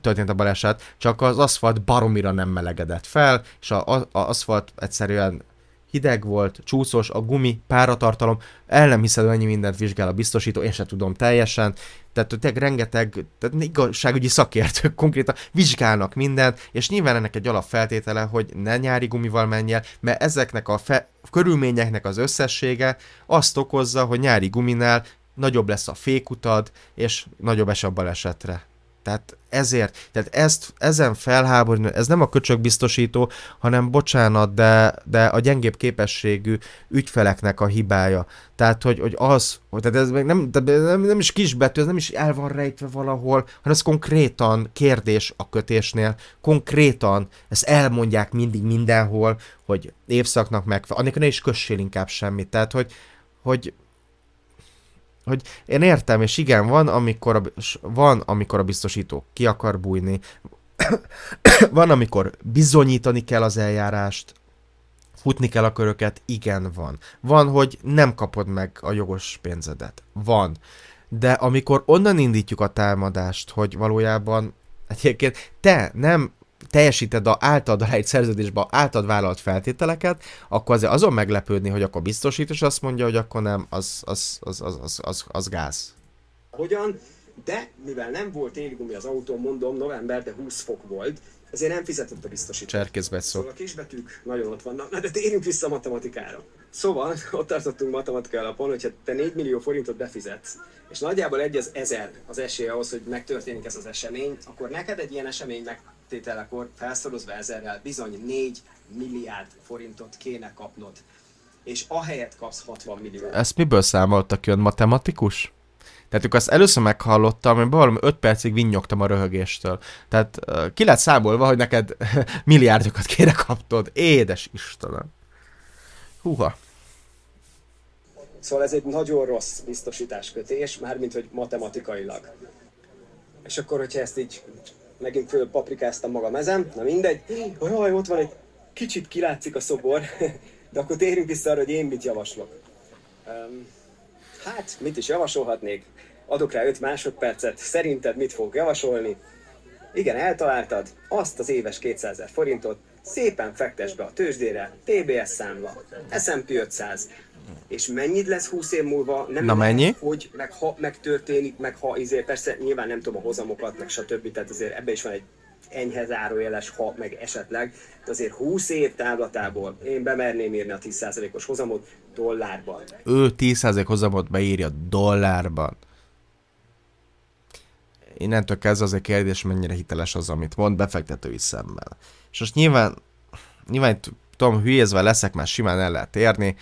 történt a baleset, csak az aszfalt baromira nem melegedett fel, és az a, aszfalt egyszerűen hideg volt, csúszós, a gumi, páratartalom, el nem hiszed, ennyi mindent vizsgál a biztosító, én sem tudom teljesen, tehát tényleg rengeteg tehát igazságügyi szakértők konkrétan vizsgálnak mindent, és nyilván ennek egy alapfeltétele, hogy ne nyári gumival menjél, mert ezeknek a fe- körülményeknek az összessége azt okozza, hogy nyári guminál nagyobb lesz a fékutad, és nagyobb es a balesetre. Tehát ezért, tehát ezt, ezen felháború, ez nem a köcsög biztosító, hanem bocsánat, de, de a gyengébb képességű ügyfeleknek a hibája. Tehát, hogy, hogy az, hogy, tehát ez meg nem, nem, nem is kisbetű, ez nem is el van rejtve valahol, hanem ez konkrétan kérdés a kötésnél, konkrétan ezt elmondják mindig mindenhol, hogy évszaknak megfelelően, annélkül ne is kössél inkább semmit. Tehát, hogy, hogy hogy én értem, és igen, van, amikor a, van, amikor a biztosító ki akar bújni, van, amikor bizonyítani kell az eljárást, futni kell a köröket, igen, van. Van, hogy nem kapod meg a jogos pénzedet. Van. De amikor onnan indítjuk a támadást, hogy valójában egyébként te nem teljesíted a általad egy szerződésbe általad vállalt feltételeket, akkor azért azon meglepődni, hogy akkor biztosítás azt mondja, hogy akkor nem, az, az, az, az, az, az, az gáz. Hogyan? De mivel nem volt égigumi az autó, mondom, november, de 20 fok volt, ezért nem fizetett a biztosítás. Cserkészbe szó. Szóval a kisbetűk nagyon ott vannak. Na, de térjünk vissza a matematikára. Szóval ott tartottunk matematika alapon, hogyha te 4 millió forintot befizetsz, és nagyjából egy az ezer az esély ahhoz, hogy megtörténik ez az esemény, akkor neked egy ilyen eseménynek tételekor felszorozva ezerrel bizony 4 milliárd forintot kéne kapnod. És ahelyett kapsz 60 milliót. Ezt miből számoltak jön matematikus? Tehát ők azt először meghallottam, én valami 5 percig vinnyogtam a röhögéstől. Tehát ki lett számolva, hogy neked milliárdokat kéne kaptod. Édes Istenem. Húha. Szóval ez egy nagyon rossz biztosításkötés, mármint hogy matematikailag. És akkor, hogyha ezt így megint föl paprikáztam magam ezen, na mindegy. Jaj, ott van egy kicsit kilátszik a szobor, de akkor térjünk vissza arra, hogy én mit javaslok. Um, hát, mit is javasolhatnék? Adok rá 5 másodpercet, szerinted mit fog javasolni? Igen, eltaláltad azt az éves 200 forintot, szépen fektesd be a tőzsdére, TBS számla, S&P 500, és mennyit lesz 20 év múlva, nem Na mennyi? hogy, meg ha megtörténik, meg ha izé, persze nyilván nem tudom a hozamokat, meg stb. Tehát azért ebbe is van egy enyhe zárójeles, ha meg esetleg, de azért 20 év távlatából én bemerném írni a 10%-os hozamot dollárban. Ő 10% hozamot beírja dollárban. Innentől kezdve az a kérdés, mennyire hiteles az, amit mond befektetői szemmel. És most nyilván, nyilván itt tudom, hülyézve leszek, mert simán el lehet érni,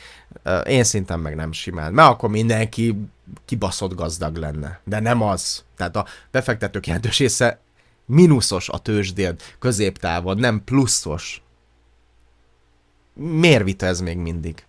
én szinten meg nem simán, mert akkor mindenki kibaszott gazdag lenne, de nem az. Tehát a befektetők jelentős része mínuszos a tőzsdén középtávon, nem pluszos. Miért vita ez még mindig?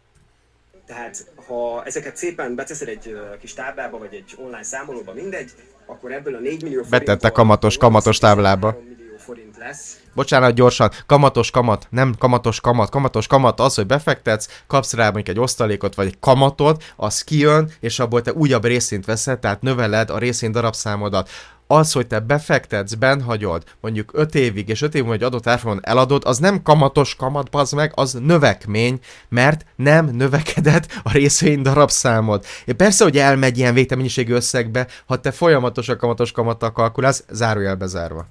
Tehát ha ezeket szépen beteszed egy kis táblába, vagy egy online számolóba, mindegy, akkor ebből a 4 millió forintból... Betette kamatos, kamatos táblába. millió forint lesz. Bocsánat, gyorsan, kamatos kamat, nem kamatos kamat, kamatos kamat az, hogy befektetsz, kapsz rá mondjuk egy osztalékot vagy egy kamatot, az kijön, és abból te újabb részint veszed, tehát növeled a részén darabszámodat az, hogy te befektetsz, benhagyod, mondjuk 5 évig, és 5 év múlva egy adott árfolyamon eladod, az nem kamatos kamat, az meg, az növekmény, mert nem növekedett a részvény darabszámod. Persze, hogy elmegy ilyen végtelenségű összegbe, ha te folyamatos kamatos kamattal kalkulálsz, zárójelbe zárva.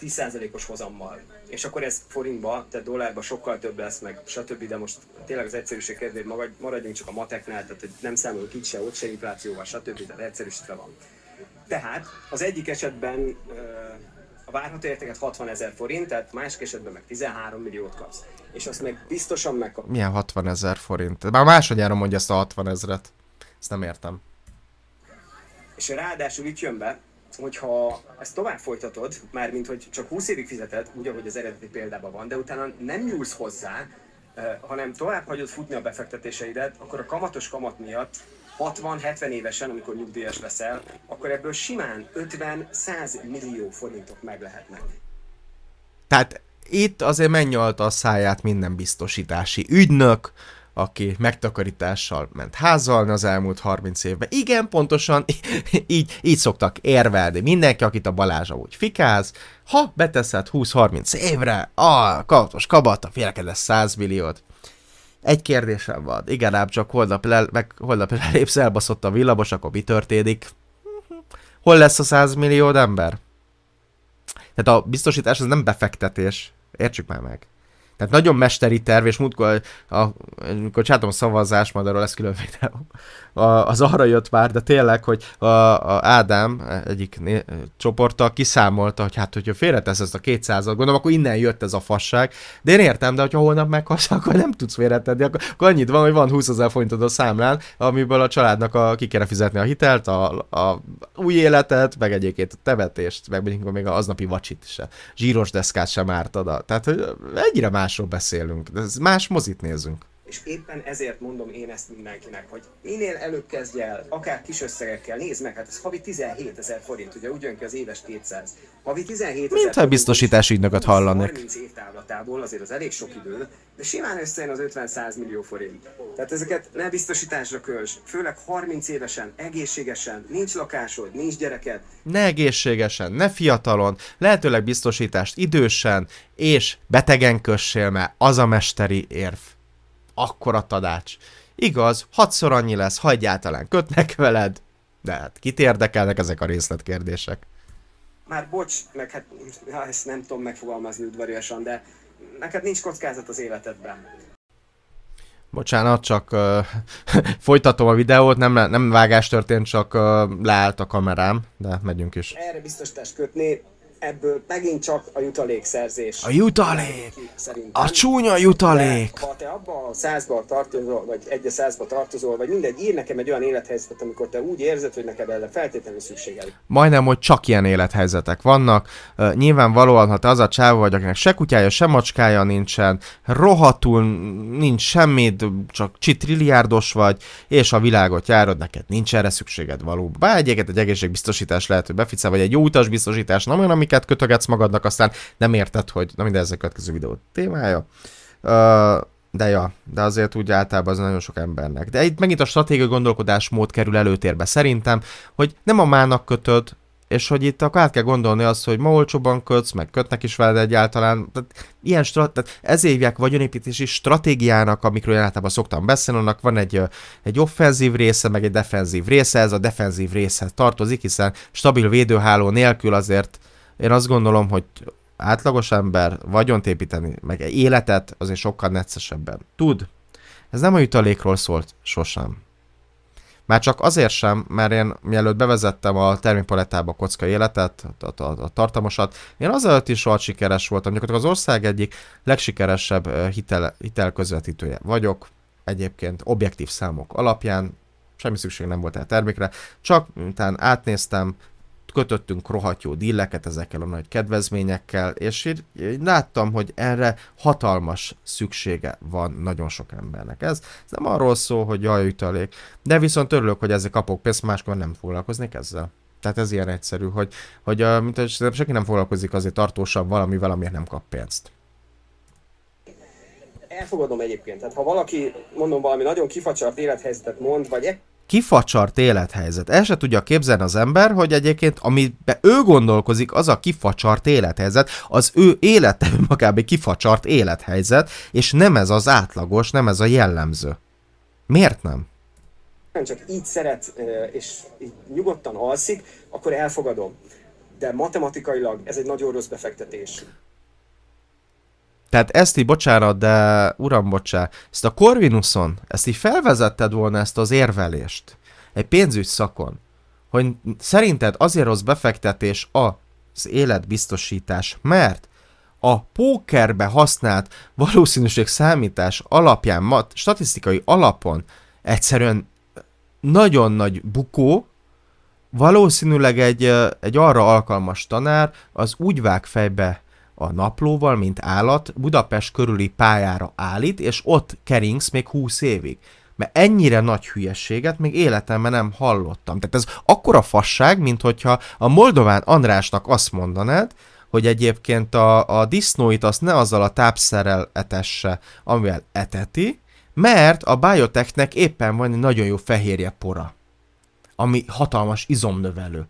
10%-os hozammal. És akkor ez forintba, tehát dollárba sokkal több lesz, meg stb. De most tényleg az egyszerűség kedvéért maradjunk csak a mateknál, tehát hogy nem számolunk itt se, ott se inflációval, stb. Tehát egyszerűsítve van. Tehát az egyik esetben a várható értéket 60 ezer forint, tehát másik esetben meg 13 milliót kapsz. És azt meg biztosan meg. Milyen 60 ezer forint? Már másodjára mondja ezt a 60 ezret. Ezt nem értem. És ráadásul itt jön be, hogyha ezt tovább folytatod, mint hogy csak 20 évig fizeted, úgy, ahogy az eredeti példában van, de utána nem nyúlsz hozzá, hanem tovább hagyod futni a befektetéseidet, akkor a kamatos kamat miatt 60-70 évesen, amikor nyugdíjas leszel, akkor ebből simán 50-100 millió forintok meg lehetnek. Tehát itt azért mennyi a száját minden biztosítási ügynök, aki megtakarítással ment házalni az elmúlt 30 évben. Igen, pontosan így, így szoktak érvelni. Mindenki, akit a Balázsa úgy fikáz, ha beteszed 20-30 évre, a a félked lesz 100 milliót. Egy kérdésem van. Igen, ám csak holnap, le, meg, holnap lelépsz, elbaszott a villamos, akkor mi történik? Hol lesz a 100 millió ember? Tehát a biztosítás az nem befektetés. Értsük már meg. Tehát nagyon mesteri terv, és múltkor, a, a, amikor csátom szavazás, majd arról lesz külön videó, a, az arra jött már, de tényleg, hogy a, a Ádám egyik né, csoporta kiszámolta, hogy hát, hogyha félretesz ezt a 200 gondolom, akkor innen jött ez a fasság, de én értem, de hogyha holnap meghalsz, akkor nem tudsz félretenni, akkor, akkor annyit van, hogy van 20 ezer forintod a számlán, amiből a családnak a, ki kell fizetni a hitelt, a, a új életet, meg egyébként a temetést, meg még, még az aznapi vacsit is, a zsíros deszkát sem ártad, tehát hogy egyre már másról beszélünk. De más mozit nézünk. És éppen ezért mondom én ezt mindenkinek, hogy minél előbb kezdj el, akár kis összegekkel, nézd meg, hát ez havi 17 ezer forint, ugye úgy jön ki az éves 200. Havi 17 ezer forint. a biztosítási ügynököt hallanak. 30 év távlatából azért az elég sok idő, de simán összejön az 50-100 millió forint. Tehát ezeket ne biztosításra költs, főleg 30 évesen, egészségesen, nincs lakásod, nincs gyereked. Ne egészségesen, ne fiatalon, lehetőleg biztosítást idősen, és betegen kössél, mert az a mesteri érv akkora tadács. Igaz, hatszor annyi lesz, ha egyáltalán kötnek veled, de hát kit érdekelnek ezek a részletkérdések? Már bocs, meg hát ezt nem tudom megfogalmazni udvariasan, de neked nincs kockázat az életedben. Bocsánat, csak uh, folytatom a videót, nem, nem vágás történt, csak uh, leállt a kamerám, de megyünk is. Erre biztos test kötni, ebből megint csak a jutalékszerzés. A jutalék! Szerintem. A csúnya jutalék! De, ha te abba a százban tartozol, vagy egy a százban tartozol, vagy mindegy, ír nekem egy olyan élethelyzetet, amikor te úgy érzed, hogy neked erre feltétlenül szükséged. Majdnem, hogy csak ilyen élethelyzetek vannak. Uh, nyilvánvalóan, ha te az a csávó vagy, akinek se kutyája, se macskája nincsen, rohatul nincs semmit, csak csitrilliárdos vagy, és a világot járod, neked nincs erre szükséged valóban. Bár egyébként egy egészségbiztosítás lehet, hogy beficel, vagy egy jó utasbiztosítás, nem olyan, amiket ilyeneket kötögetsz magadnak, aztán nem érted, hogy na minden ez a következő videó témája. Uh, de ja, de azért úgy általában az nagyon sok embernek. De itt megint a stratégiai gondolkodásmód kerül előtérbe szerintem, hogy nem a mának kötöd, és hogy itt akkor át kell gondolni azt, hogy ma olcsóban kötsz, meg kötnek is veled egyáltalán. Tehát, ilyen strat- tehát ez évják vagyonépítési stratégiának, amikről én általában szoktam beszélni, annak van egy, egy offenzív része, meg egy defenzív része, ez a defenzív részhez tartozik, hiszen stabil védőháló nélkül azért én azt gondolom, hogy átlagos ember vagyont építeni, meg életet azért sokkal neccesebben. Tud, ez nem a jutalékról szólt sosem. Már csak azért sem, mert én mielőtt bevezettem a termékpalettába a kocka életet, a, a, a tartamosat, én azelőtt is volt sikeres voltam. Gyakorlatilag az ország egyik legsikeresebb hitel, hitelközvetítője vagyok. Egyébként objektív számok alapján, semmi szükség nem volt el termékre, csak miután átnéztem, kötöttünk rohadt jó dilleket ezekkel a nagy kedvezményekkel, és én, láttam, hogy erre hatalmas szüksége van nagyon sok embernek. Ez, ez nem arról szól, hogy jaj, jutalék, de viszont örülök, hogy ezzel kapok pénzt, máskor nem foglalkoznék ezzel. Tehát ez ilyen egyszerű, hogy, hogy mint hogy senki nem foglalkozik azért tartósan valamivel, amiért nem kap pénzt. Elfogadom egyébként. Tehát ha valaki, mondom, valami nagyon kifacsart élethelyzetet mond, vagy kifacsart élethelyzet. El se tudja képzelni az ember, hogy egyébként amibe ő gondolkozik, az a kifacsart élethelyzet, az ő élete magában kifacsart élethelyzet, és nem ez az átlagos, nem ez a jellemző. Miért nem? Nem csak így szeret, és így nyugodtan alszik, akkor elfogadom. De matematikailag ez egy nagyon rossz befektetés. Tehát ezt így, bocsánat, de uram, bocsá, ezt a Corvinuson, ezt így felvezetted volna ezt az érvelést egy pénzügy szakon, hogy szerinted azért rossz befektetés az életbiztosítás, mert a pókerbe használt valószínűség számítás alapján, mat, statisztikai alapon egyszerűen nagyon nagy bukó, valószínűleg egy, egy arra alkalmas tanár az úgy vág fejbe a naplóval, mint állat, Budapest körüli pályára állít, és ott keringsz még 20 évig. Mert ennyire nagy hülyességet még életemben nem hallottam. Tehát ez akkora fasság, mint hogyha a Moldován Andrásnak azt mondanád, hogy egyébként a, a disznóit azt ne azzal a tápszerrel etesse, amivel eteti, mert a biotechnek éppen van egy nagyon jó fehérje pora, ami hatalmas izomnövelő.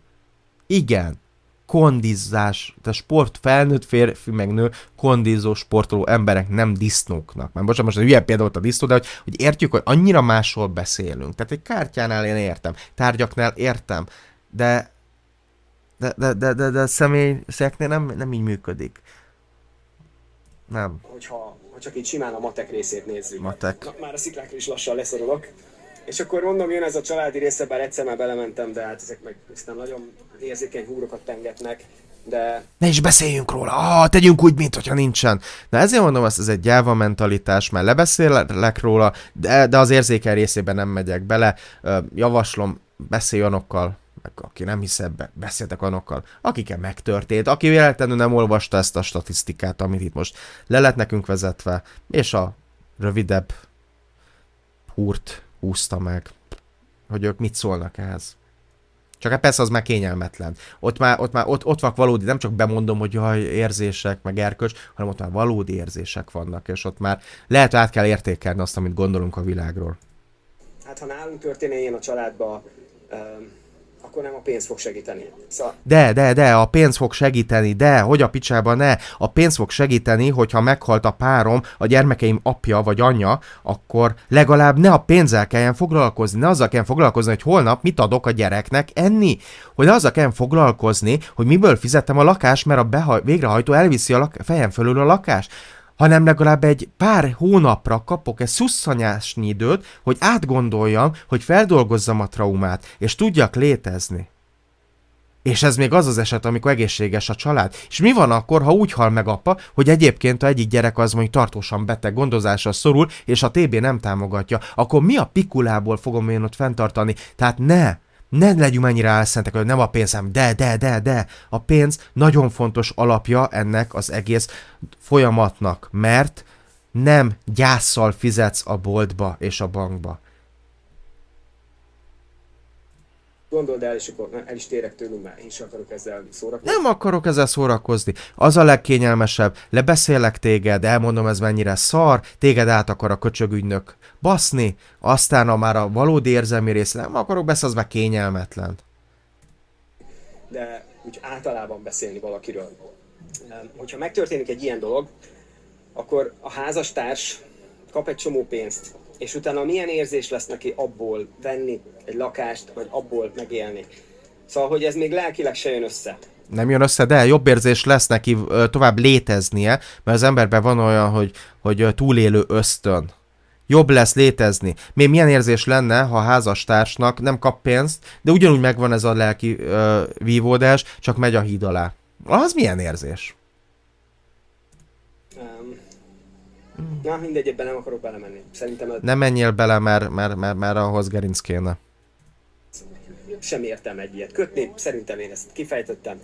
Igen, kondizás, tehát sport felnőtt férfi meg nő, kondizó sportoló emberek, nem disznóknak. Már bocsánat, most egy ilyen példa volt a disznó, de hogy, hogy értjük, hogy annyira másról beszélünk. Tehát egy kártyánál én értem, tárgyaknál értem, de de, de, de, de, de személy szeknél nem, nem így működik. Nem. Hogyha ha csak így simán a matek részét nézzük. Matek. Na, már a sziklákra is lassan leszorulok. És akkor mondom, jön ez a családi része, bár egyszer már belementem, de hát ezek meg nem nagyon érzékeny húrokat tengetnek, de... Ne is beszéljünk róla, ah, tegyünk úgy, mint hogyha nincsen. Na ezért mondom, ezt ez egy gyáva mentalitás, mert lebeszélek róla, de, de az érzékeny részében nem megyek bele. Javaslom, beszélj onokkal, meg aki nem hisz ebbe, beszéltek anokkal, akikkel megtörtént, aki véletlenül nem olvasta ezt a statisztikát, amit itt most le lett nekünk vezetve, és a rövidebb húrt húzta meg, hogy ők mit szólnak ehhez. Csak hát persze az már kényelmetlen. Ott már, ott már ott, ott van valódi, nem csak bemondom, hogy jaj, érzések, meg erkölcs, hanem ott már valódi érzések vannak, és ott már lehet, hogy át kell értékelni azt, amit gondolunk a világról. Hát ha nálunk történne ilyen a családban, um akkor nem a pénz fog segíteni. Szóval... De, de, de, a pénz fog segíteni, de, hogy a picsába ne, a pénz fog segíteni, hogyha meghalt a párom, a gyermekeim apja vagy anyja, akkor legalább ne a pénzzel kelljen foglalkozni, ne azzal kelljen foglalkozni, hogy holnap mit adok a gyereknek enni, hogy ne azzal kelljen foglalkozni, hogy miből fizettem a lakást, mert a beha- végrehajtó elviszi a lak- fejem fölül a lakást hanem legalább egy pár hónapra kapok-e szusszanyásnyi időt, hogy átgondoljam, hogy feldolgozzam a traumát, és tudjak létezni. És ez még az az eset, amikor egészséges a család. És mi van akkor, ha úgy hal meg apa, hogy egyébként a egyik gyerek az mondjuk tartósan beteg gondozásra szorul, és a TB nem támogatja? Akkor mi a pikulából fogom én ott fenntartani? Tehát ne! ne legyünk mennyire elszentek, hogy nem a pénzem, de, de, de, de. A pénz nagyon fontos alapja ennek az egész folyamatnak, mert nem gyászsal fizetsz a boltba és a bankba. Gondold el, és akkor el is térek tőlünk, mert én is akarok ezzel szórakozni. Nem akarok ezzel szórakozni. Az a legkényelmesebb. Lebeszélek téged, elmondom ez mennyire szar, téged át akar a köcsögügynök baszni, aztán a már a valódi érzelmi rész, nem akarok beszélni, az már kényelmetlen. De úgy általában beszélni valakiről. Hogyha megtörténik egy ilyen dolog, akkor a házastárs kap egy csomó pénzt, és utána milyen érzés lesz neki abból venni egy lakást, vagy abból megélni. Szóval, hogy ez még lelkileg se jön össze nem jön össze, de jobb érzés lesz neki tovább léteznie, mert az emberben van olyan, hogy, hogy túlélő ösztön. Jobb lesz létezni. Még milyen érzés lenne, ha a házastársnak nem kap pénzt, de ugyanúgy megvan ez a lelki ö, vívódás, csak megy a híd alá. Az milyen érzés? na, mindegy, ebben nem akarok belemenni. Szerintem... Ne Nem menjél bele, mert, mert, mert, mert ahhoz gerinc kéne. Sem értem egy ilyet kötni, szerintem én ezt kifejtettem.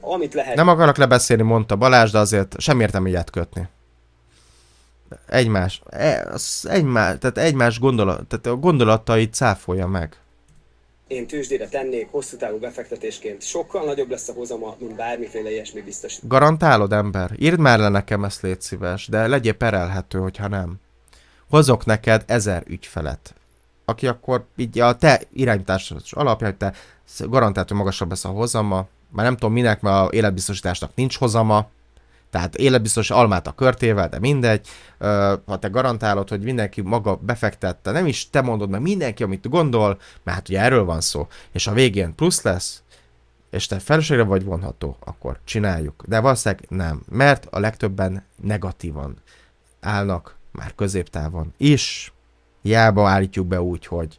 Amit lehet... Nem akarok lebeszélni, mondta Balázs, de azért sem értem ilyet kötni. Egymás, e, egymás, tehát egymás gondolat, tehát a gondolatait cáfolja meg. Én tőzsdére tennék hosszú távú befektetésként. Sokkal nagyobb lesz a hozama, mint bármiféle ilyesmi biztos. Garantálod, ember? Írd már le nekem ezt, légy szíves, de legyél perelhető, hogyha nem. Hozok neked ezer ügyfelet aki akkor így a te irányításod alapja, hogy te hogy magasabb lesz a hozama, már nem tudom minek, mert a életbiztosításnak nincs hozama, tehát életbiztos almát a körtével, de mindegy. Ha te garantálod, hogy mindenki maga befektette, nem is te mondod meg mindenki, amit gondol, mert hát ugye erről van szó. És a végén plusz lesz, és te felségre vagy vonható, akkor csináljuk. De valószínűleg nem, mert a legtöbben negatívan állnak már középtávon is. Jába állítjuk be úgy, hogy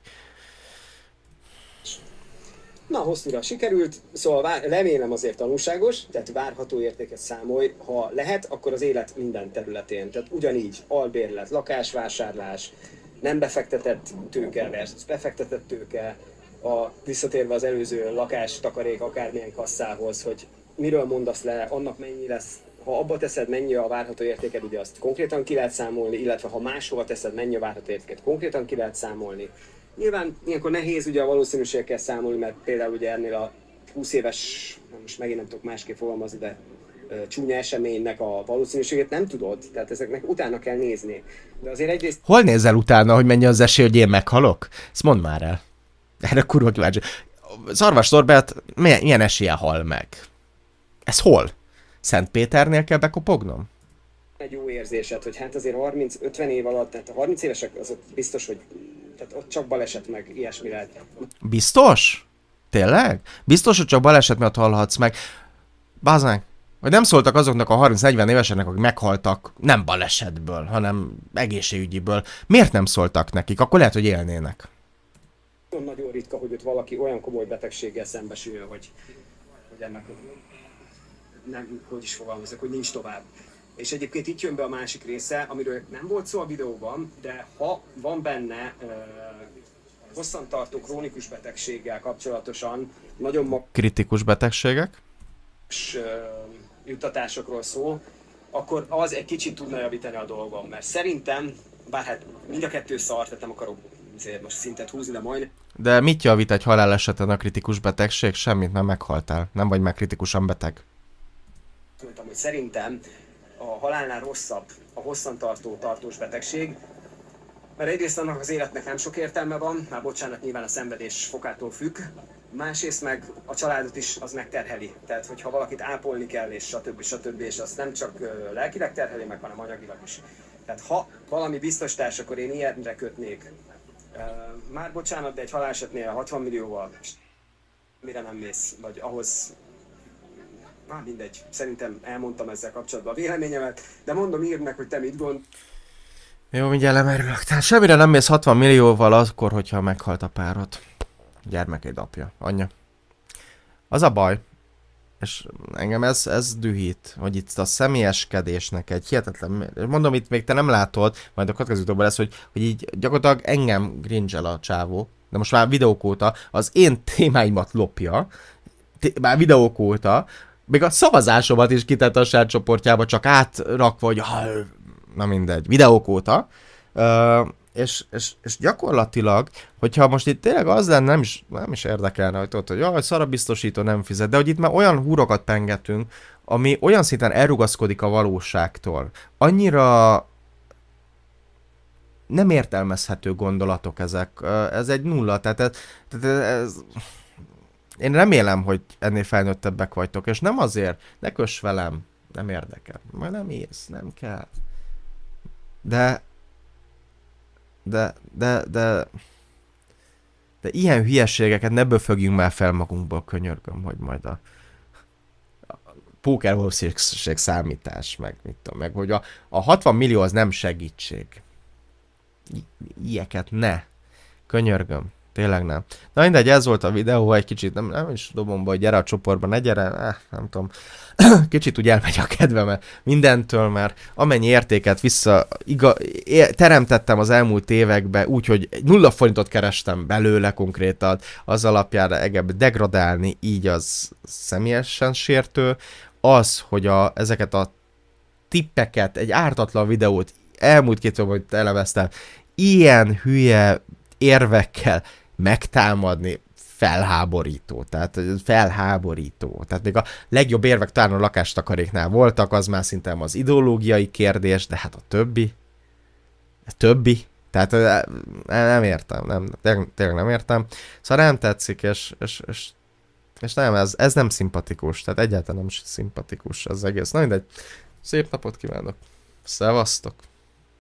Na, hosszúra sikerült, szóval vár, remélem azért tanulságos, tehát várható értéket számolj, ha lehet, akkor az élet minden területén. Tehát ugyanígy albérlet, lakásvásárlás, nem befektetett tőke versus befektetett tőke, a, visszatérve az előző lakás, takarék, akármilyen kasszához, hogy miről mondasz le, annak mennyi lesz, ha abba teszed, mennyi a várható értéked, ugye azt konkrétan ki lehet számolni, illetve ha máshova teszed, mennyi a várható értéket konkrétan ki lehet számolni Nyilván ilyenkor nehéz ugye a valószínűségekkel számolni, mert például ugye ennél a 20 éves, most megint nem tudok másképp fogalmazni, de csúnya eseménynek a valószínűségét nem tudod, tehát ezeknek utána kell nézni. De azért egyrészt... Hol nézel utána, hogy mennyi az esély, hogy én meghalok? Ezt mondd már el. Erre kurva kíváncsi. Szarvas Norbert milyen, milyen esélye hal meg? Ez hol? Szent Péternél kell bekopognom? Egy jó érzésed, hogy hát azért 30-50 év alatt, tehát a 30 évesek azok biztos, hogy tehát ott csak baleset meg ilyesmi lehet. Biztos? Tényleg? Biztos, hogy csak baleset miatt hallhatsz meg. Báznánk, hogy nem szóltak azoknak a 30-40 éveseknek, akik meghaltak nem balesetből, hanem egészségügyiből. Miért nem szóltak nekik? Akkor lehet, hogy élnének. Nagyon ritka, hogy ott valaki olyan komoly betegséggel szembesüljön, hogy, hogy ennek nem, hogy is fogalmazok, hogy nincs tovább. És egyébként itt jön be a másik része, amiről nem volt szó a videóban, de ha van benne uh, hosszantartó krónikus betegséggel kapcsolatosan nagyon ma- kritikus betegségek és, uh, juttatásokról szó, akkor az egy kicsit tudna javítani a dolgom, mert szerintem, bár hát mind a kettő szart, tehát nem akarok most szintet húzni, de majd... De mit javít egy haláleseten a kritikus betegség? Semmit, nem meghaltál. Nem vagy már kritikusan beteg. Mondtam, hogy szerintem a halálnál rosszabb a hosszantartó tartós betegség, mert egyrészt annak az életnek nem sok értelme van, már bocsánat, nyilván a szenvedés fokától függ, másrészt meg a családot is az megterheli. Tehát, hogyha valakit ápolni kell, és stb. stb. és azt nem csak lelkileg terheli meg, hanem anyagilag is. Tehát ha valami biztosítás, akkor én ilyenre kötnék. Már bocsánat, de egy halálesetnél 60 millióval mire nem mész, vagy ahhoz már mindegy, szerintem elmondtam ezzel kapcsolatban a véleményemet, de mondom, írd meg, hogy te mit gond. Jó, mindjárt lemerülök. Tehát semmire nem mész 60 millióval akkor, hogyha meghalt a párod. Gyermekeid apja, anyja. Az a baj, és engem ez, ez dühít, hogy itt a személyeskedésnek egy hihetetlen, mondom itt még te nem látod, majd a következő lesz, hogy, hogy így gyakorlatilag engem gringe a csávó, de most már videók óta az én témáimat lopja, té- már videók óta, még a szavazásomat is kitett a sár csoportjába, csak átrakva, hogy na mindegy, videók óta. Uh, és, és, és gyakorlatilag, hogyha most itt tényleg az lenne, nem is, nem is érdekelne, hogy tudod, hogy jaj, szarabiztosító nem fizet, de hogy itt már olyan húrokat pengetünk, ami olyan szinten elrugaszkodik a valóságtól. Annyira nem értelmezhető gondolatok ezek. Ez egy nulla, tehát ez, tehát ez én remélem, hogy ennél felnőttebbek vagytok, és nem azért, ne köss velem, nem érdekel. Majd nem írsz, nem kell. De... De, de, de... De ilyen hülyeségeket ne böfögjünk már fel magunkból, könyörgöm, hogy majd a, a póker valószínűség számítás, meg mit tudom, meg hogy a, a 60 millió az nem segítség. I- ilyeket ne. Könyörgöm. Tényleg nem. Na mindegy, ez volt a videó, egy kicsit nem, nem is dobom be, hogy gyere a csoportba, ne gyere, eh, nem tudom. kicsit úgy elmegy a kedvem mindentől, mert amennyi értéket vissza iga, é, teremtettem az elmúlt évekbe, úgyhogy nulla forintot kerestem belőle konkrétan, az alapjára egebb degradálni, így az személyesen sértő. Az, hogy a, ezeket a tippeket, egy ártatlan videót elmúlt két hogy televeztem, ilyen hülye érvekkel megtámadni, felháborító, tehát felháborító. Tehát még a legjobb érvek talán a lakástakaréknál voltak, az már szinte az ideológiai kérdés, de hát a többi, a többi, tehát e, e, nem értem, nem, tényleg nem értem. Szóval nem tetszik, és, és, és, és nem, ez, ez nem szimpatikus, tehát egyáltalán nem szimpatikus az egész. Na mindegy, szép napot kívánok, szevasztok!